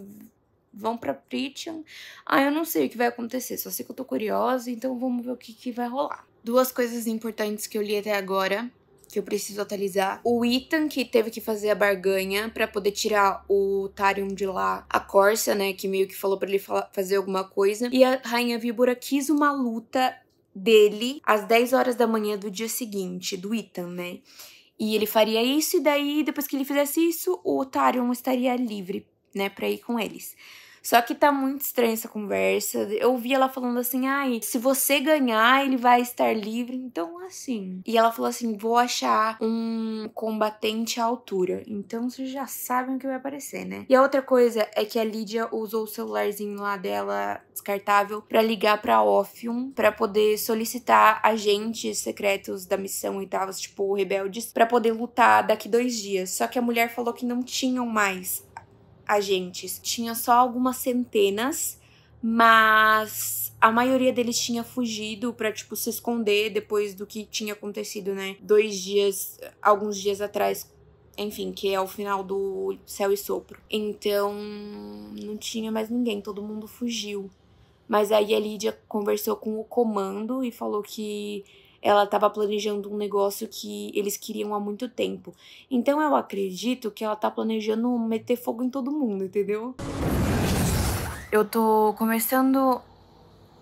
Speaker 1: vão para Pritcham. Ah, eu não sei o que vai acontecer, só sei que eu tô curiosa, então vamos ver o que, que vai rolar. Duas coisas importantes que eu li até agora que eu preciso atualizar. O Ethan, que teve que fazer a barganha para poder tirar o Tarion de lá. A Corsa, né, que meio que falou para ele fazer alguma coisa. E a Rainha Víbora quis uma luta dele às 10 horas da manhã do dia seguinte, do Ethan, né? E ele faria isso, e daí, depois que ele fizesse isso, o Tarion estaria livre, né, pra ir com eles. Só que tá muito estranha essa conversa. Eu ouvi ela falando assim: ai, se você ganhar, ele vai estar livre. Então, assim. E ela falou assim: vou achar um combatente à altura. Então, vocês já sabem o que vai aparecer, né? E a outra coisa é que a Lídia usou o celularzinho lá dela, descartável, para ligar pra Ophium, para poder solicitar agentes secretos da missão e tal, tipo, rebeldes, para poder lutar daqui dois dias. Só que a mulher falou que não tinham mais agentes. Tinha só algumas centenas, mas a maioria deles tinha fugido para tipo se esconder depois do que tinha acontecido, né? Dois dias, alguns dias atrás, enfim, que é o final do Céu e Sopro. Então, não tinha mais ninguém, todo mundo fugiu. Mas aí a Lídia conversou com o comando e falou que ela estava planejando um negócio que eles queriam há muito tempo. Então eu acredito que ela tá planejando meter fogo em todo mundo, entendeu? Eu tô começando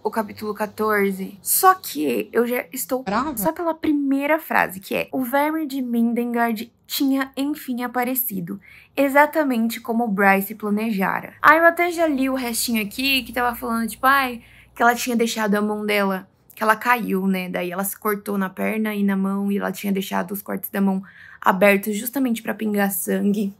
Speaker 1: o capítulo 14. Só que eu já estou Brava. só pela primeira frase, que é: O verme de Mindengard tinha enfim aparecido, exatamente como Bryce planejara. Aí eu até já li o restinho aqui que tava falando, tipo, ai, que ela tinha deixado a mão dela que ela caiu, né? Daí ela se cortou na perna e na mão e ela tinha deixado os cortes da mão abertos justamente para pingar sangue,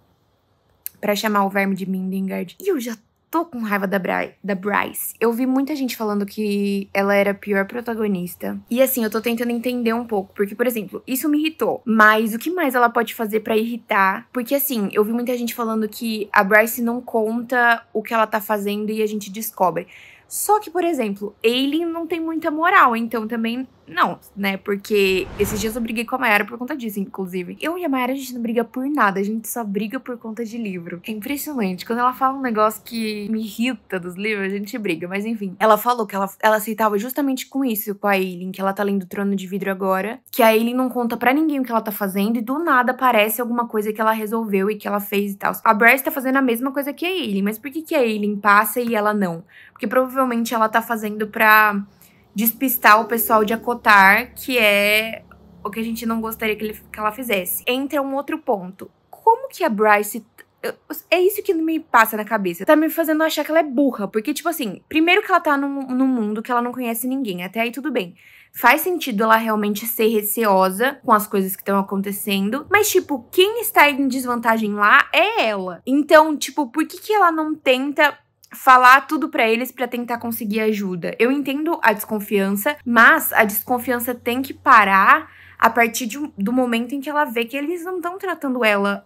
Speaker 1: para chamar o verme de Mindengard. E eu já tô com raiva da, Bri da Bryce. Eu vi muita gente falando que ela era a pior protagonista. E assim, eu tô tentando entender um pouco. Porque, por exemplo, isso me irritou. Mas o que mais ela pode fazer para irritar? Porque assim, eu vi muita gente falando que a Bryce não conta o que ela tá fazendo e a gente descobre. Só que, por exemplo, Aileen não tem muita moral, então também não, né? Porque esses dias eu briguei com a Mayara por conta disso, inclusive. Eu e a Mayara, a gente não briga por nada, a gente só briga por conta de livro. É impressionante. Quando ela fala um negócio que me irrita dos livros, a gente briga. Mas enfim, ela falou que ela, ela aceitava justamente com isso, com a Aileen, que ela tá lendo Trono de Vidro agora, que a Aileen não conta para ninguém o que ela tá fazendo e do nada aparece alguma coisa que ela resolveu e que ela fez e tal. A Bryce tá fazendo a mesma coisa que a Aileen, mas por que, que a Aileen passa e ela não? Porque provavelmente ela tá fazendo pra despistar o pessoal de acotar, que é o que a gente não gostaria que, ele, que ela fizesse. Entra um outro ponto. Como que a Bryce é isso que me passa na cabeça. Tá me fazendo achar que ela é burra. Porque, tipo assim, primeiro que ela tá num, num mundo que ela não conhece ninguém. Até aí tudo bem. Faz sentido ela realmente ser receosa com as coisas que estão acontecendo. Mas, tipo, quem está em desvantagem lá é ela. Então, tipo, por que, que ela não tenta falar tudo para eles para tentar conseguir ajuda. Eu entendo a desconfiança, mas a desconfiança tem que parar a partir de, do momento em que ela vê que eles não estão tratando ela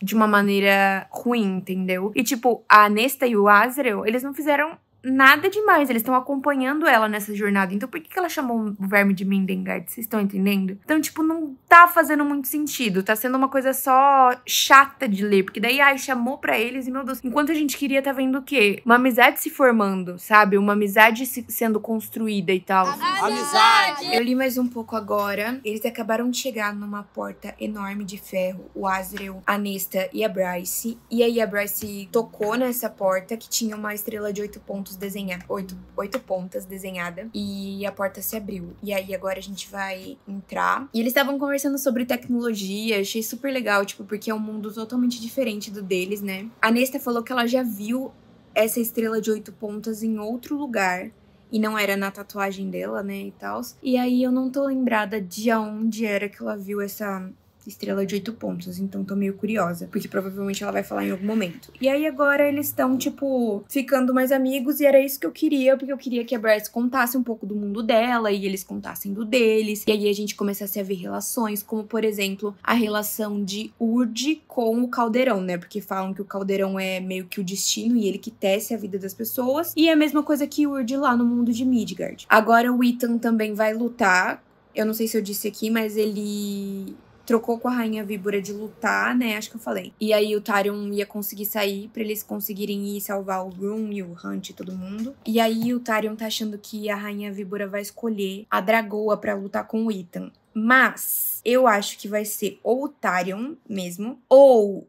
Speaker 1: de uma maneira ruim, entendeu? E tipo, a Nesta e o Azrael, eles não fizeram nada demais. Eles estão acompanhando ela nessa jornada. Então, por que, que ela chamou o verme de Mindengard? Vocês estão entendendo? Então, tipo, não tá fazendo muito sentido. Tá sendo uma coisa só chata de ler. Porque daí, ai, chamou para eles e, meu Deus, enquanto a gente queria, tá vendo o quê? Uma amizade se formando, sabe? Uma amizade se, sendo construída e tal. Amizade! Eu li mais um pouco agora. Eles acabaram de chegar numa porta enorme de ferro. O azriel a Nesta e a Bryce. E aí, a Bryce tocou nessa porta que tinha uma estrela de oito pontos pontos oito, oito pontas desenhada e a porta se abriu. E aí agora a gente vai entrar. E eles estavam conversando sobre tecnologia, achei super legal, tipo, porque é um mundo totalmente diferente do deles, né? A Nesta falou que ela já viu essa estrela de oito pontas em outro lugar. E não era na tatuagem dela, né? E tal. E aí eu não tô lembrada de aonde era que ela viu essa estrela de oito pontos, então tô meio curiosa, porque provavelmente ela vai falar em algum momento. E aí agora eles estão, tipo, ficando mais amigos, e era isso que eu queria, porque eu queria que a Bryce contasse um pouco do mundo dela, e eles contassem do deles, e aí a gente começasse a ver relações, como por exemplo, a relação de Urd com o Caldeirão, né? Porque falam que o Caldeirão é meio que o destino e ele que tece a vida das pessoas, e é a mesma coisa que Urd lá no mundo de Midgard. Agora o Ethan também vai lutar eu não sei se eu disse aqui, mas ele trocou com a rainha víbora de lutar, né? Acho que eu falei. E aí o Tarion ia conseguir sair para eles conseguirem ir salvar o Groom e o Hunt e todo mundo. E aí o Tarion tá achando que a rainha víbora vai escolher a dragoa para lutar com o Ethan. Mas eu acho que vai ser ou o Tarion mesmo ou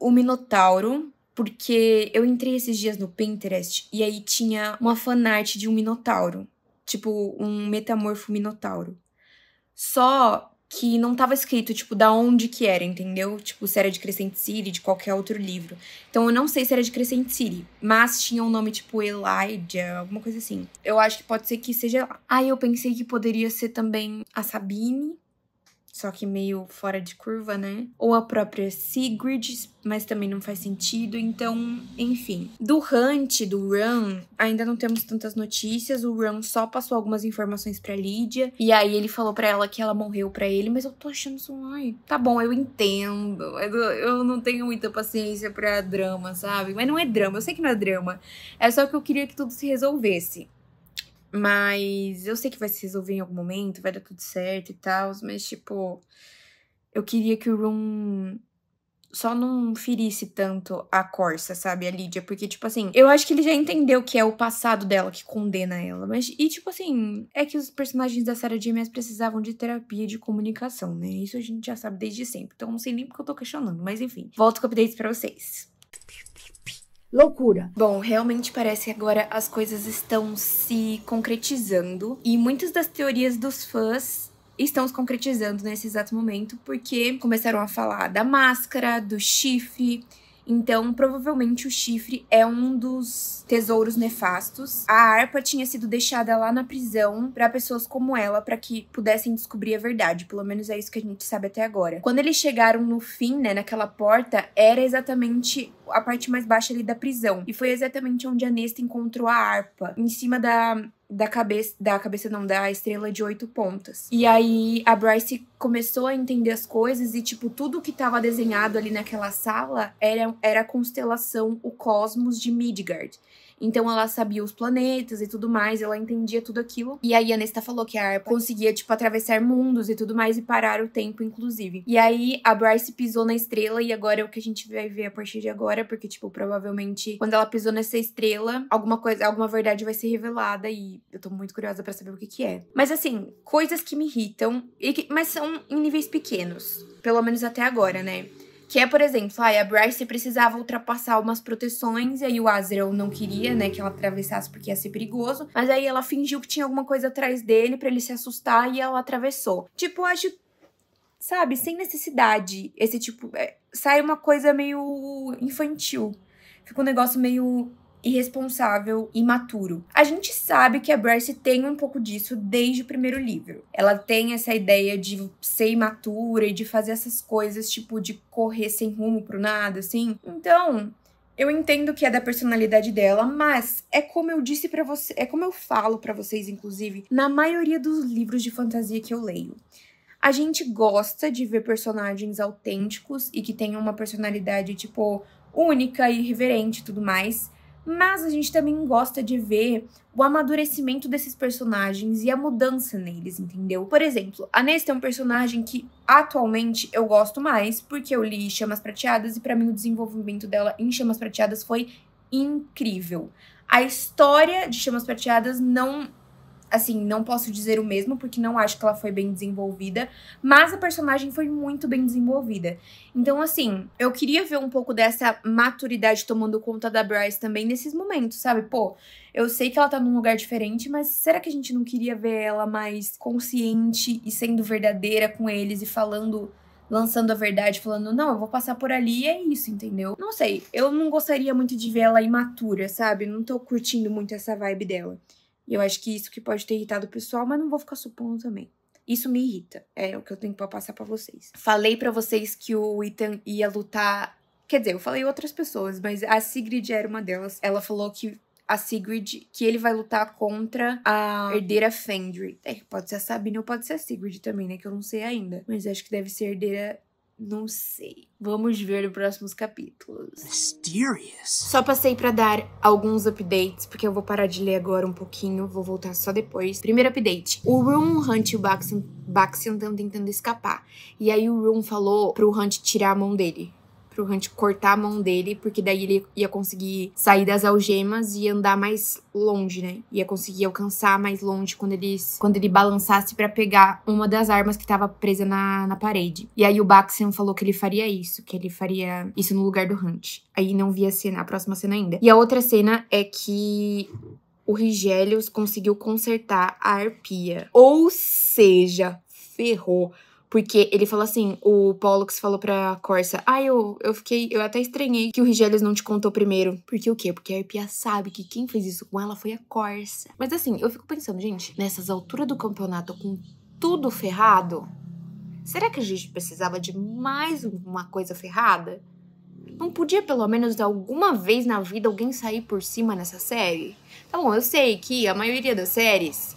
Speaker 1: o Minotauro porque eu entrei esses dias no Pinterest e aí tinha uma fanart de um minotauro, tipo um metamorfo minotauro. Só que não estava escrito, tipo, da onde que era, entendeu? Tipo, se era de Crescent City, de qualquer outro livro. Então eu não sei se era de Crescent City, mas tinha um nome tipo Elijah, alguma coisa assim. Eu acho que pode ser que seja lá. Aí eu pensei que poderia ser também a Sabine, só que meio fora de curva, né? Ou a própria Sigrid, mas também não faz sentido. Então, enfim. Do Hunt, do Run, ainda não temos tantas notícias. O Run só passou algumas informações pra Lídia. E aí ele falou pra ela que ela morreu pra ele, mas eu tô achando isso. Ai, tá bom, eu entendo. Eu não tenho muita paciência pra drama, sabe? Mas não é drama, eu sei que não é drama. É só que eu queria que tudo se resolvesse. Mas eu sei que vai se resolver em algum momento, vai dar tudo certo e tal, mas tipo, eu queria que o Room só não ferisse tanto a Corsa, sabe? A Lídia, porque, tipo assim, eu acho que ele já entendeu que é o passado dela que condena ela. Mas, e, tipo assim, é que os personagens da Sarah James precisavam de terapia de comunicação, né? Isso a gente já sabe desde sempre. Então, não sei nem porque eu tô questionando, mas enfim. Volto com updates pra vocês loucura. Bom, realmente parece que agora as coisas estão se concretizando e muitas das teorias dos fãs estão se concretizando nesse exato momento porque começaram a falar da máscara, do chifre então, provavelmente o chifre é um dos tesouros nefastos. A harpa tinha sido deixada lá na prisão para pessoas como ela, para que pudessem descobrir a verdade. Pelo menos é isso que a gente sabe até agora. Quando eles chegaram no fim, né, naquela porta, era exatamente a parte mais baixa ali da prisão. E foi exatamente onde a Nesta encontrou a harpa, em cima da da cabeça, da cabeça não, da estrela de oito pontas. E aí a Bryce começou a entender as coisas e, tipo, tudo que estava desenhado ali naquela sala era, era a constelação, o cosmos de Midgard. Então ela sabia os planetas e tudo mais, ela entendia tudo aquilo. E aí a Nesta falou que a harpa conseguia, tipo, atravessar mundos e tudo mais e parar o tempo, inclusive. E aí a Bryce pisou na estrela e agora é o que a gente vai ver a partir de agora, porque, tipo, provavelmente quando ela pisou nessa estrela, alguma coisa, alguma verdade vai ser revelada e eu tô muito curiosa para saber o que que é. Mas assim, coisas que me irritam, que, mas são em níveis pequenos, pelo menos até agora, né? Que é, por exemplo, a Bryce precisava ultrapassar umas proteções, e aí o Azrael não queria, né, que ela atravessasse porque ia ser perigoso, mas aí ela fingiu que tinha alguma coisa atrás dele para ele se assustar e ela atravessou. Tipo, acho sabe, sem necessidade, esse tipo, é, sai uma coisa meio infantil. Fica um negócio meio irresponsável e imaturo. A gente sabe que a Bryce tem um pouco disso desde o primeiro livro. Ela tem essa ideia de ser imatura e de fazer essas coisas, tipo, de correr sem rumo pro nada, assim. Então, eu entendo que é da personalidade dela, mas é como eu disse para você, é como eu falo para vocês inclusive, na maioria dos livros de fantasia que eu leio. A gente gosta de ver personagens autênticos e que tenham uma personalidade tipo única e irreverente e tudo mais, mas a gente também gosta de ver o amadurecimento desses personagens e a mudança neles, entendeu? Por exemplo, a Nesta é um personagem que atualmente eu gosto mais, porque eu li Chamas Prateadas e para mim o desenvolvimento dela em Chamas Prateadas foi incrível. A história de Chamas Prateadas não assim, não posso dizer o mesmo, porque não acho que ela foi bem desenvolvida, mas a personagem foi muito bem desenvolvida. Então, assim, eu queria ver um pouco dessa maturidade tomando conta da Bryce também nesses momentos, sabe? Pô, eu sei que ela tá num lugar diferente, mas será que a gente não queria ver ela mais consciente e sendo verdadeira com eles e falando lançando a verdade, falando, não, eu vou passar por ali e é isso, entendeu? Não sei, eu não gostaria muito de ver ela imatura, sabe? Não tô curtindo muito essa vibe dela. E eu acho que isso que pode ter irritado o pessoal, mas não vou ficar supondo também. Isso me irrita. É o que eu tenho pra passar para vocês. Falei para vocês que o Ethan ia lutar. Quer dizer, eu falei outras pessoas, mas a Sigrid era uma delas. Ela falou que a Sigrid, que ele vai lutar contra a ah. herdeira Fendry. É, pode ser a Sabine ou pode ser a Sigrid também, né? Que eu não sei ainda. Mas acho que deve ser herdeira não sei. Vamos ver os próximos capítulos. Mysterious. Só passei para dar alguns updates, porque eu vou parar de ler agora um pouquinho, vou voltar só depois. Primeiro update. O Room Hunt e o Baxian estão tentando escapar. E aí o Room falou pro Hunt tirar a mão dele pro Hunt cortar a mão dele, porque daí ele ia conseguir sair das algemas e andar mais longe, né? Ia conseguir alcançar mais longe quando ele, quando ele balançasse para pegar uma das armas que tava presa na, na parede. E aí o Baxian falou que ele faria isso, que ele faria isso no lugar do Hunt. Aí não vi a cena, a próxima cena ainda. E a outra cena é que o Rigelius conseguiu consertar a arpia. Ou seja, ferrou. Porque ele falou assim, o Pollux falou pra Corsa, ah, eu, eu fiquei, eu até estranhei que o Rigelis não te contou primeiro. Porque o quê? Porque a Arpia sabe que quem fez isso com ela foi a Corsa. Mas assim, eu fico pensando, gente, nessas alturas do campeonato com tudo ferrado, será que a gente precisava de mais uma coisa ferrada? Não podia, pelo menos, alguma vez na vida alguém sair por cima nessa série? Tá bom, eu sei que a maioria das séries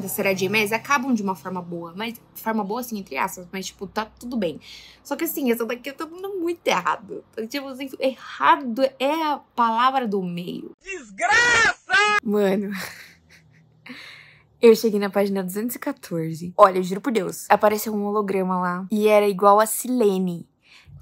Speaker 1: da Sarah Mas acabam de uma forma boa. Mas forma boa, assim, entre aspas. Mas, tipo, tá tudo bem. Só que, assim, essa daqui tá dando muito errado. Tipo, assim, errado é a palavra do meio. Desgraça! Mano... Eu cheguei na página 214. Olha, juro por Deus. Apareceu um holograma lá. E era igual a Silene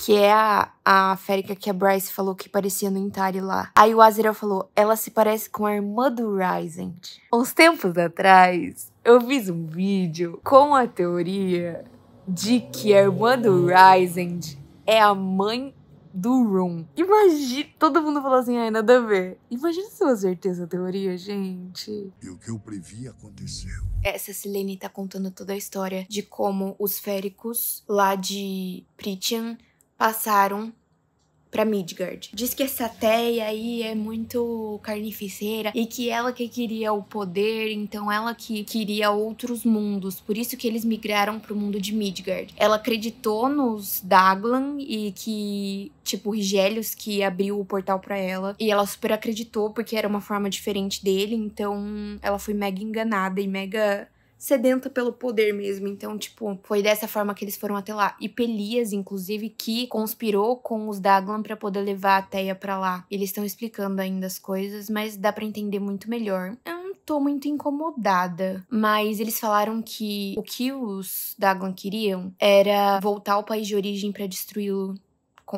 Speaker 1: que é a, a férica que a Bryce falou que parecia no Intari lá. Aí o Azrael falou, ela se parece com a irmã do Ryzen. Uns tempos atrás, eu fiz um vídeo com a teoria de que a irmã do Ryzen é a mãe do Room. Imagina. Todo mundo falou assim, ai, nada a ver. Imagina se eu acertei essa teoria, gente. E o que eu previ aconteceu. Essa Silene tá contando toda a história de como os féricos lá de Pritian passaram para Midgard. Diz que essa Teia aí é muito carnificeira e que ela que queria o poder, então ela que queria outros mundos. Por isso que eles migraram para o mundo de Midgard. Ela acreditou nos Daglan e que tipo Rigelius que abriu o portal para ela e ela super acreditou porque era uma forma diferente dele, então ela foi mega enganada e mega sedenta pelo poder mesmo. Então, tipo, foi dessa forma que eles foram até lá. E Pelias, inclusive, que conspirou com os Daglan para poder levar a Teia para lá. Eles estão explicando ainda as coisas, mas dá para entender muito melhor. Eu não tô muito incomodada, mas eles falaram que o que os Daglan queriam era voltar ao país de origem para destruí-lo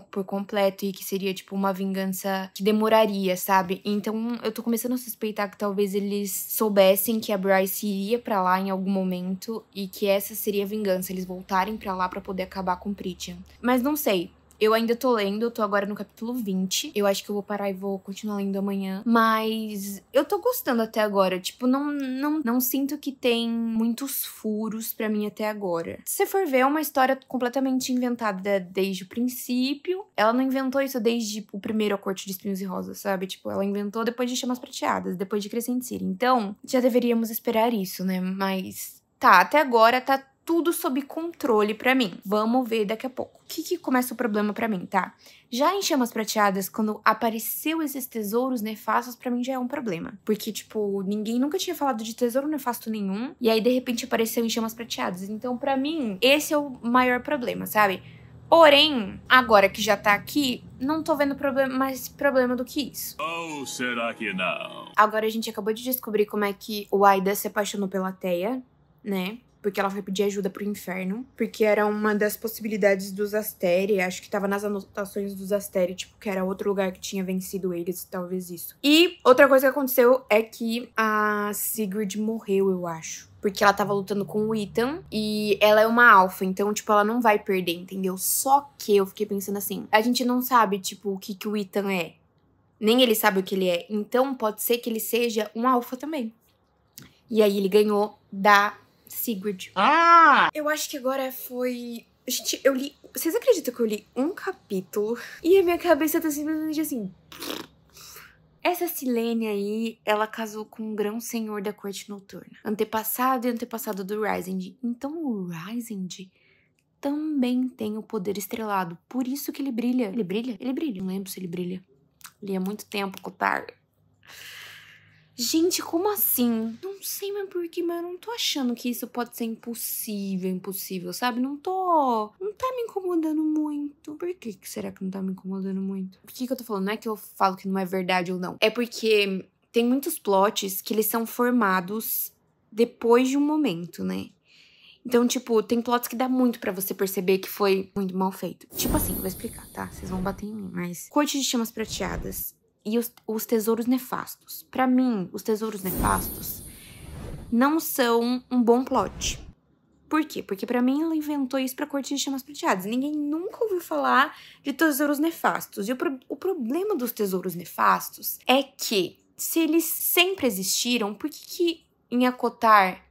Speaker 1: por completo e que seria, tipo, uma vingança que demoraria, sabe? Então eu tô começando a suspeitar que talvez eles soubessem que a Bryce iria para lá em algum momento e que essa seria a vingança, eles voltarem para lá para poder acabar com Pritian. Mas não sei, eu ainda tô lendo, eu tô agora no capítulo 20. Eu acho que eu vou parar e vou continuar lendo amanhã. Mas eu tô gostando até agora. Tipo, não, não, não sinto que tem muitos furos para mim até agora. Se for ver, é uma história completamente inventada desde o princípio. Ela não inventou isso desde o primeiro A Corte de Espinhos e Rosas, sabe? Tipo, ela inventou depois de Chamas Prateadas, depois de Crescent City. Então, já deveríamos esperar isso, né? Mas tá, até agora tá tudo sob controle para mim. Vamos ver daqui a pouco. O que, que começa o problema para mim, tá? Já em Chamas Prateadas, quando apareceu esses tesouros nefastos, para mim já é um problema. Porque, tipo, ninguém nunca tinha falado de tesouro nefasto nenhum. E aí, de repente, apareceu em Chamas Prateadas. Então, para mim, esse é o maior problema, sabe? Porém, agora que já tá aqui, não tô vendo problema, mais problema do que isso. Ou será que não? Agora a gente acabou de descobrir como é que o Aida se apaixonou pela Teia, né? porque ela foi pedir ajuda pro inferno, porque era uma das possibilidades dos Asteri, acho que tava nas anotações dos Asteri, tipo, que era outro lugar que tinha vencido eles, talvez isso. E outra coisa que aconteceu é que a Sigrid morreu, eu acho. Porque ela tava lutando com o Ethan e ela é uma alfa, então, tipo, ela não vai perder, entendeu? Só que eu fiquei pensando assim: a gente não sabe, tipo, o que, que o Ethan é. Nem ele sabe o que ele é. Então, pode ser que ele seja um alfa também. E aí ele ganhou da ah! Eu acho que agora foi. Gente, eu li. Vocês acreditam que eu li um capítulo e a minha cabeça tá simplesmente assim. Essa Silene aí, ela casou com um grão senhor da corte noturna. Antepassado e antepassado do Rising. Então o Rising também tem o poder estrelado. Por isso que ele brilha. Ele brilha? Ele brilha. Não lembro se ele brilha. Li há muito tempo, Cotar. Gente, como assim? Não sei mais que, mas eu não tô achando que isso pode ser impossível, impossível, sabe? Não tô. Não tá me incomodando muito. Por que, que será que não tá me incomodando muito? Por que, que eu tô falando? Não é que eu falo que não é verdade ou não. É porque tem muitos plots que eles são formados depois de um momento, né? Então, tipo, tem plots que dá muito para você perceber que foi muito mal feito. Tipo assim, eu vou explicar, tá? Vocês vão bater em mim, mas. Corte de chamas prateadas e os, os tesouros nefastos. Para mim, os tesouros nefastos não são um bom plot. Por quê? Porque para mim ela inventou isso para corte de chamas prateadas. Ninguém nunca ouviu falar de tesouros nefastos. E o, pro, o problema dos tesouros nefastos é que se eles sempre existiram, por que, que em Acotar,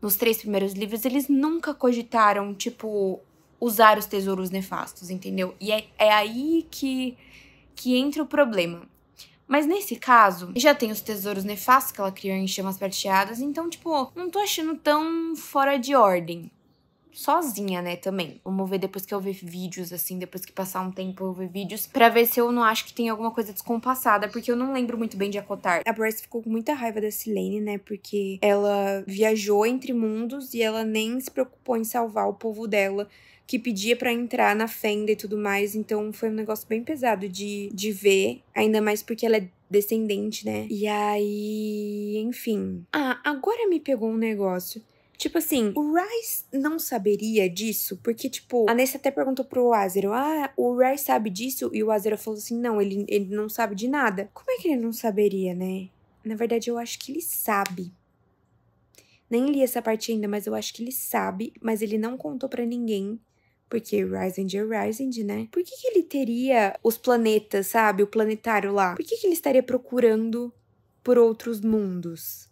Speaker 1: nos três primeiros livros, eles nunca cogitaram, tipo, usar os tesouros nefastos, entendeu? E é, é aí que, que entra o problema. Mas nesse caso, já tem os tesouros nefastos que ela criou em chamas prateadas, então, tipo, não tô achando tão fora de ordem. Sozinha, né, também. Vamos ver depois que eu ver vídeos, assim, depois que passar um tempo eu ver vídeos, pra ver se eu não acho que tem alguma coisa descompassada, porque eu não lembro muito bem de acotar. A Bryce ficou com muita raiva da Silene, né, porque ela viajou entre mundos e ela nem se preocupou em salvar o povo dela que pedia para entrar na fenda e tudo mais. Então foi um negócio bem pesado de, de ver, ainda mais porque ela é descendente, né? E aí, enfim. Ah, agora me pegou um negócio. Tipo assim, o Rice não saberia disso, porque, tipo, a Nessa até perguntou pro Azero, ah, o Rice sabe disso? E o Azero falou assim, não, ele, ele não sabe de nada. Como é que ele não saberia, né? Na verdade, eu acho que ele sabe. Nem li essa parte ainda, mas eu acho que ele sabe, mas ele não contou para ninguém porque Rising é Rising, né? Por que, que ele teria os planetas, sabe? O planetário lá? Por que, que ele estaria procurando por outros mundos?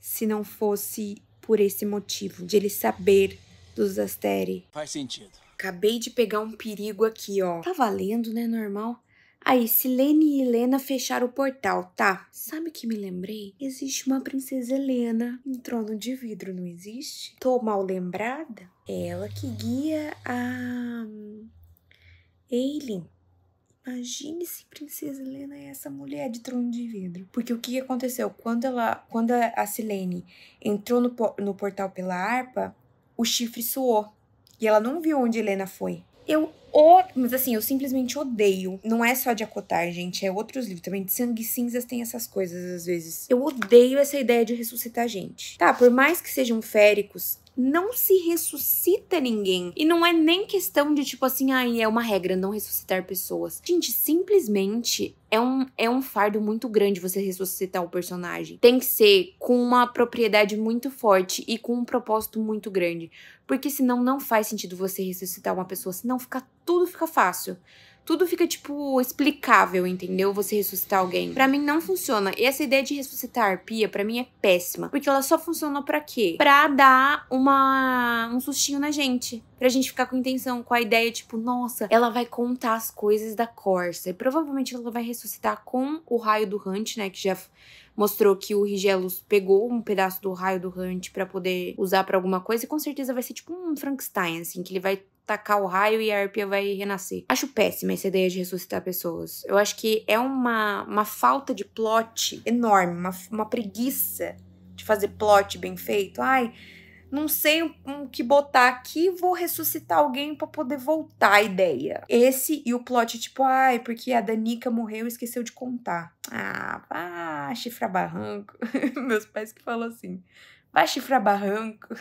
Speaker 1: Se não fosse por esse motivo de ele saber dos Asteri. Faz sentido. Acabei de pegar um perigo aqui, ó. Tá valendo, né? Normal. Aí, Silene e Helena fecharam o portal, tá? Sabe o que me lembrei? Existe uma princesa Helena em trono de vidro, não existe? Tô mal lembrada? É ela que guia a. Hum, Eileen. Imagine se Princesa Helena é essa mulher de trono de vidro. Porque o que aconteceu? Quando, ela, quando a Silene entrou no, no portal pela harpa, o chifre suou. E ela não viu onde Helena foi eu o... Mas assim, eu simplesmente odeio. Não é só de acotar, gente, é outros livros também. De sangue cinzas tem essas coisas às vezes. Eu odeio essa ideia de ressuscitar gente. Tá, por mais que sejam féricos, não se ressuscita ninguém. E não é nem questão de tipo assim, ai, ah, é uma regra não ressuscitar pessoas. Gente, simplesmente é um, é um fardo muito grande você ressuscitar o personagem. Tem que ser com uma propriedade muito forte e com um propósito muito grande. Porque senão não faz sentido você ressuscitar uma pessoa, senão fica, tudo fica fácil tudo fica, tipo, explicável, entendeu? Você ressuscitar alguém. Para mim não funciona. E essa ideia de ressuscitar a arpia, para mim é péssima. Porque ela só funciona para quê? Pra dar uma, um sustinho na gente. Pra gente ficar com intenção, com a ideia, tipo, nossa, ela vai contar as coisas da Corsa. E provavelmente ela vai ressuscitar com o raio do Hunt, né? Que já mostrou que o Rigelos pegou um pedaço do raio do Hunt para poder usar para alguma coisa, e com certeza vai ser tipo um Frankenstein, assim, que ele vai tacar o raio e a arpia vai renascer. Acho péssima essa ideia de ressuscitar pessoas. Eu acho que é uma, uma falta de plot enorme, uma, uma preguiça de fazer plot bem feito. Ai, não sei o um, que botar aqui, vou ressuscitar alguém para poder voltar a ideia. Esse e o plot, tipo, ai, porque a Danica morreu e esqueceu de contar. Ah, vá, chifra barranco. Meus pais que falam assim, vai chifrar barranco.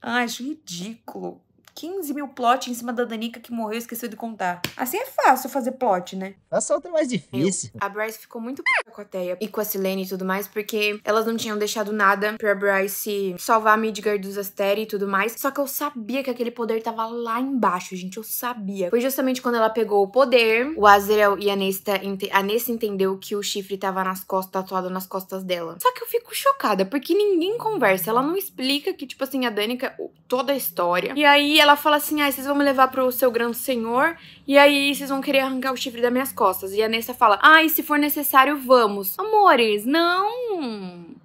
Speaker 1: Ai, acho ridículo. 15 mil plot em cima da Danica que morreu e esqueceu de contar. Assim é fácil fazer plot, né? Essa outra é mais difícil. a Bryce ficou muito p... com a Thea e com a Silene e tudo mais, porque elas não tinham deixado nada pra Bryce salvar a Midgard dos Asteri e tudo mais. Só que eu sabia que aquele poder tava lá embaixo, gente. Eu sabia. Foi justamente quando ela pegou o poder, o Azrael e a Nesta, a Nesta entendeu que o chifre tava nas costas, tatuado nas costas dela. Só que eu fico chocada, porque ninguém conversa. Ela não explica que, tipo assim, a Danica toda a história. E aí ela ela fala assim: ah, vocês vão me levar pro seu grande senhor, e aí vocês vão querer arrancar o chifre das minhas costas. E a Nessa fala: ah, se for necessário, vamos. Amores, não!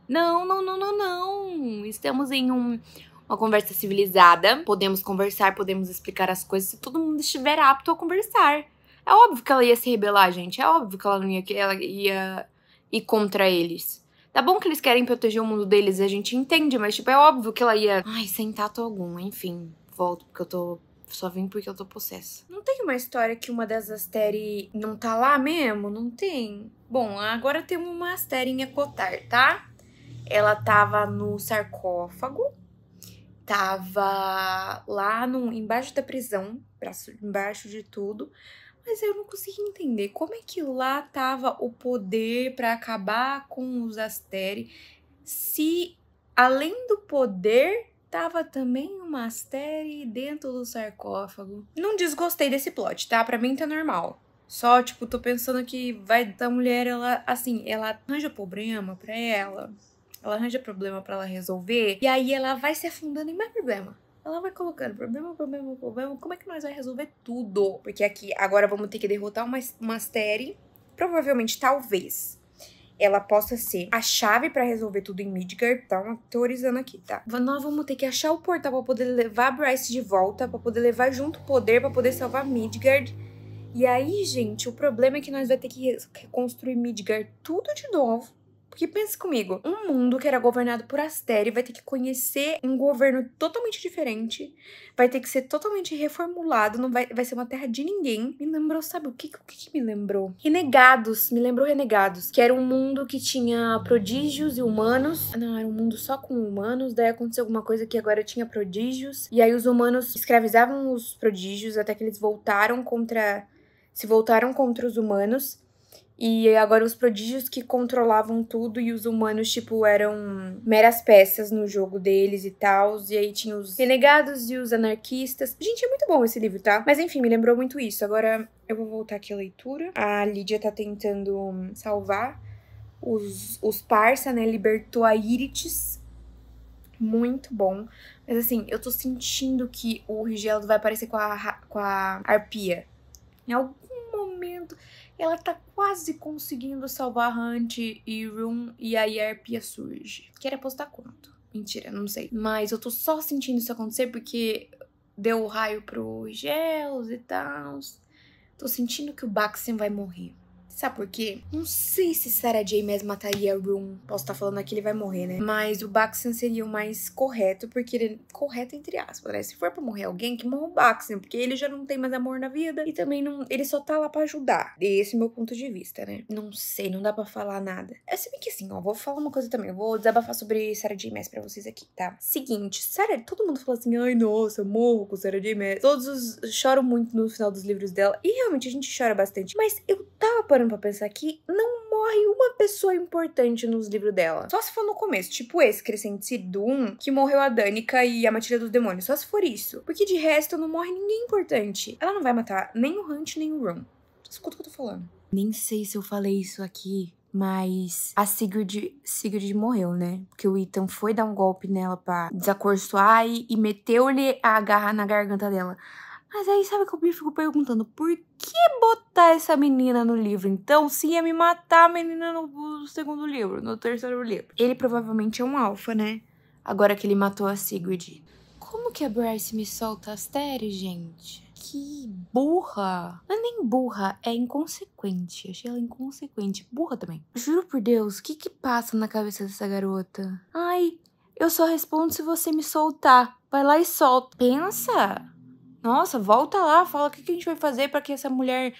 Speaker 1: Não, não, não, não, não. Estamos em um, uma conversa civilizada. Podemos conversar, podemos explicar as coisas se todo mundo estiver apto a conversar. É óbvio que ela ia se rebelar, gente. É óbvio que ela não ia, ela ia ir contra eles. Tá bom que eles querem proteger o mundo deles, a gente entende, mas, tipo, é óbvio que ela ia. Ai, sem tato algum, enfim volto porque eu tô. Só vim porque eu tô possessa. Não tem uma história que uma das Asteri não tá lá mesmo? Não tem? Bom, agora temos uma Asteri em Ecotar, tá? Ela tava no sarcófago, tava lá no, embaixo da prisão, braço embaixo de tudo. Mas eu não consegui entender como é que lá tava o poder para acabar com os Asteri, se além do poder Tava também uma astérie dentro do sarcófago. Não desgostei desse plot, tá? Pra mim tá normal. Só, tipo, tô pensando que vai da mulher, ela, assim, ela arranja problema pra ela. Ela arranja problema para ela resolver. E aí ela vai se afundando em mais problema. Ela vai colocando problema, problema, problema. Como é que nós vai resolver tudo? Porque aqui, agora vamos ter que derrotar uma, uma série. Provavelmente, talvez, ela possa ser a chave para resolver tudo em Midgard. Então, teorizando tá aqui, tá? Nós vamos ter que achar o portal para poder levar a Bryce de volta, para poder levar junto o poder, para poder salvar Midgard. E aí, gente, o problema é que nós vai ter que reconstruir Midgard tudo de novo porque pense comigo, um mundo que era governado por Astério vai ter que conhecer um governo totalmente diferente, vai ter que ser totalmente reformulado, não vai, vai ser uma terra de ninguém. Me lembrou, sabe o que, o que, que me lembrou? Renegados, me lembrou Renegados, que era um mundo que tinha prodígios e humanos. Ah, não, era um mundo só com humanos, daí aconteceu alguma coisa que agora tinha prodígios, e aí os humanos escravizavam os prodígios até que eles voltaram contra se voltaram contra os humanos e agora os prodígios que controlavam tudo e os humanos, tipo, eram meras peças no jogo deles e tal. E aí tinha os renegados e os anarquistas. Gente, é muito bom esse livro, tá? Mas enfim, me lembrou muito isso. Agora eu vou voltar aqui à leitura. A Lídia tá tentando salvar os, os parça, né? Libertou a Iritis. Muito bom. Mas assim, eu tô sentindo que o Rigelo vai aparecer com a, com a Arpia. Em algum momento ela tá quase conseguindo salvar Hunt e Room e a Arpia surge. Quero apostar quanto? Mentira, não sei. Mas eu tô só sentindo isso acontecer porque deu o raio pro Gels e tal. Tô sentindo que o Baxen vai morrer. Sabe por quê? Não sei se Sarah J mesmo mataria Room. Posso estar tá falando aqui, ele vai morrer, né? Mas o Baxen seria o mais correto, porque ele. Correto, entre aspas, né? Se for pra morrer alguém, que morra o Baxen, porque ele já não tem mais amor na vida e também não. Ele só tá lá pra ajudar. Esse é o meu ponto de vista, né? Não sei, não dá pra falar nada. É se bem que assim, ó, vou falar uma coisa também. Eu vou desabafar sobre Sarah J Maas pra vocês aqui, tá? Seguinte, Sarah, todo mundo fala assim, ai, nossa, eu morro com Sarah J Todos os, choram muito no final dos livros dela. E realmente a gente chora bastante. Mas eu tava parando parando pra pensar aqui, não morre uma pessoa importante nos livros dela. Só se for no começo, tipo esse, Crescente doom que morreu a Danica e a Matilha dos Demônios. Só se for isso. Porque de resto não morre ninguém importante. Ela não vai matar nem o Hunt, nem o Ron. Escuta o que eu tô falando. Nem sei se eu falei isso aqui, mas a Sigrid, Sigrid morreu, né? Porque o Ethan foi dar um golpe nela pra desacorçoar e, e meteu-lhe a garra na garganta dela. Mas aí sabe que eu me fico perguntando, por que botar essa menina no livro? Então, se ia me matar a menina no, segundo livro, no terceiro livro. Ele provavelmente é um alfa, né? Agora que ele matou a Sigrid. Como que a Bryce me solta a Teres, gente? Que burra! Não é nem burra, é inconsequente. Achei ela inconsequente. Burra também. Juro por Deus, o que que passa na cabeça dessa garota? Ai, eu só respondo se você me soltar. Vai lá e solta. Pensa! Nossa, volta lá, fala o que, a gente vai fazer para que essa mulher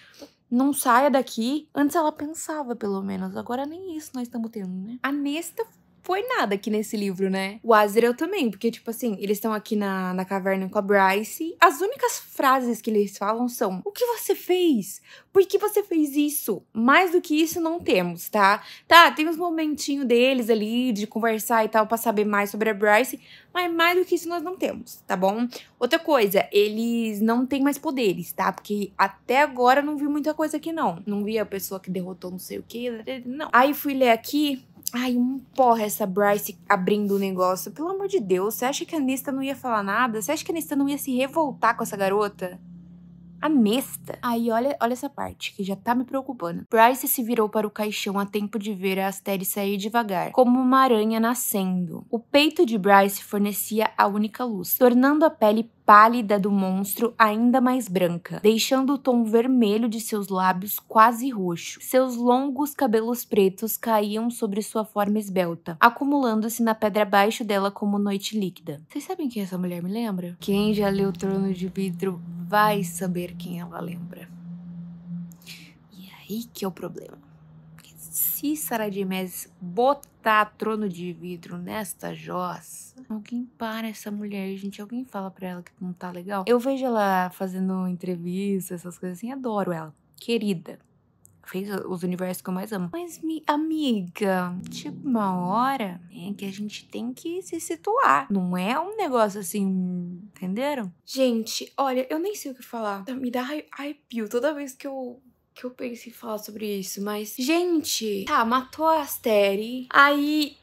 Speaker 1: não saia daqui. Antes ela pensava, pelo menos. Agora nem isso nós estamos tendo, né? A Nesta foi nada aqui nesse livro, né? O Azrael também, porque, tipo assim, eles estão aqui na, na caverna com a Bryce. As únicas frases que eles falam são: O que você fez? Por que você fez isso? Mais do que isso, não temos, tá? Tá, tem uns momentinhos deles ali de conversar e tal, pra saber mais sobre a Bryce, mas mais do que isso nós não temos, tá bom? Outra coisa, eles não têm mais poderes, tá? Porque até agora eu não vi muita coisa aqui, não. Não vi a pessoa que derrotou não sei o que, não. Aí fui ler aqui Ai, um porra essa Bryce abrindo o negócio. Pelo amor de Deus, você acha que a Nesta não ia falar nada? Você acha que a Nesta não ia se revoltar com essa garota? A Nesta. Aí olha, olha essa parte que já tá me preocupando. Bryce se virou para o caixão a tempo de ver a Astéria sair devagar, como uma aranha nascendo. O peito de Bryce fornecia a única luz, tornando a pele pálida do monstro ainda mais branca, deixando o tom vermelho de seus lábios quase roxo. Seus longos cabelos pretos caíam sobre sua forma esbelta, acumulando-se na pedra abaixo dela como noite líquida. Vocês sabem quem essa mulher me lembra? Quem já leu Trono de Vidro vai saber quem ela lembra. E é aí que é o problema. Cícera de Meses botar trono de vidro nesta Joss, alguém para essa mulher, gente. Alguém fala pra ela que não tá legal. Eu vejo ela fazendo entrevista, essas coisas assim. Adoro ela. Querida. Fez os universos que eu mais amo. Mas, mi, amiga, tipo, uma hora é que a gente tem que se situar. Não é um negócio assim, entenderam? Gente, olha, eu nem sei o que falar. Me dá arrepio toda vez que eu que eu pensei em falar sobre isso, mas. Gente, tá, matou a Asteri, Aí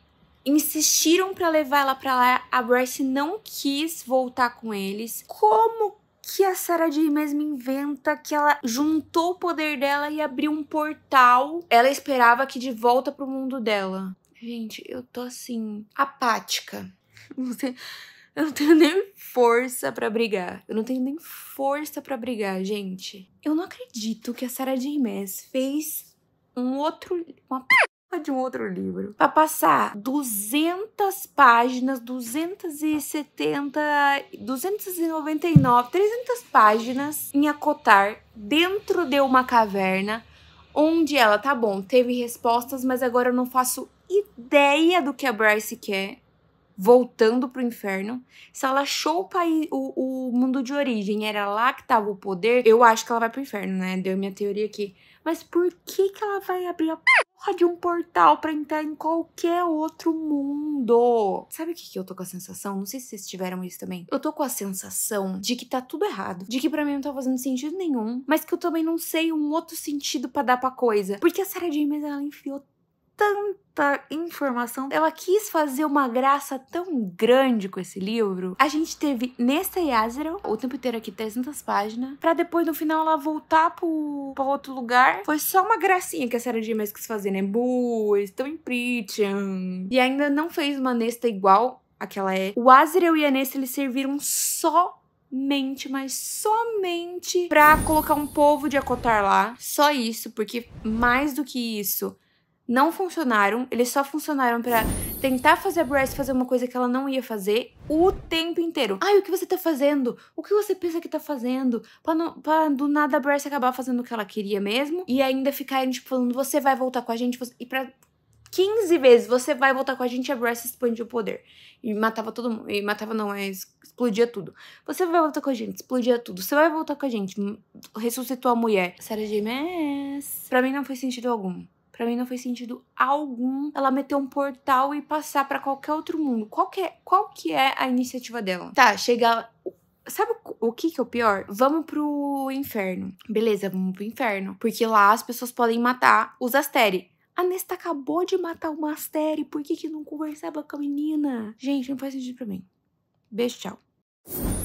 Speaker 1: insistiram para levar ela pra lá. A Bryce não quis voltar com eles. Como que a Sarah J mesmo inventa que ela juntou o poder dela e abriu um portal. Ela esperava que de volta pro mundo dela. Gente, eu tô assim, apática. Você eu não tenho nem força para brigar. Eu não tenho nem força para brigar, gente. Eu não acredito que a Sarah J. Maas fez um outro... Uma p... de um outro livro. Pra passar 200 páginas, 270... 299, 300 páginas em acotar dentro de uma caverna onde ela, tá bom, teve respostas, mas agora eu não faço ideia do que a Bryce quer voltando pro inferno. Se ela achou o, país, o, o mundo de origem, era lá que estava o poder, eu acho que ela vai pro inferno, né? Deu minha teoria aqui. Mas por que, que ela vai abrir a porra de um portal para entrar em qualquer outro mundo? Sabe o que, que eu tô com a sensação? Não sei se vocês tiveram isso também. Eu tô com a sensação de que tá tudo errado. De que para mim não tá fazendo sentido nenhum. Mas que eu também não sei um outro sentido para dar pra coisa. Porque a Sarah James, ela enfiou tanta informação. Ela quis fazer uma graça tão grande com esse livro. A gente teve nessa Yazera, o tempo inteiro aqui, 300 páginas, para depois no final ela voltar pro, pra outro lugar. Foi só uma gracinha que a Sarah J. quis fazer, né? Boa, estão em Pritchan. E ainda não fez uma Nesta igual aquela é. O Azrael e a Nesta, eles serviram só mente, mas somente pra colocar um povo de Acotar lá. Só isso, porque mais do que isso, não funcionaram, eles só funcionaram para tentar fazer a Bryce fazer uma coisa que ela não ia fazer o tempo inteiro. Ai, o que você tá fazendo? O que você pensa que tá fazendo? Pra, não, pra do nada a Bryce acabar fazendo o que ela queria mesmo e ainda ficarem, tipo, falando, você vai voltar com a gente, e pra 15 vezes você vai voltar com a gente, a Bryce expandia o poder. E matava todo mundo. E matava não, é, explodia tudo. Você vai voltar com a gente, explodia tudo. Você vai voltar com a gente, ressuscitou a mulher. Sarah James. Maas. Pra mim não fez sentido algum. Para mim não fez sentido algum ela meter um portal e passar para qualquer outro mundo. Qual que, é, qual que é a iniciativa dela? Tá, chegar Sabe o que, que é o pior? Vamos pro inferno. Beleza, vamos pro inferno. Porque lá as pessoas podem matar os Asteri. A Nesta acabou de matar uma Asteri. Por que, que não conversava com a menina? Gente, não faz sentido pra mim. Beijo, tchau.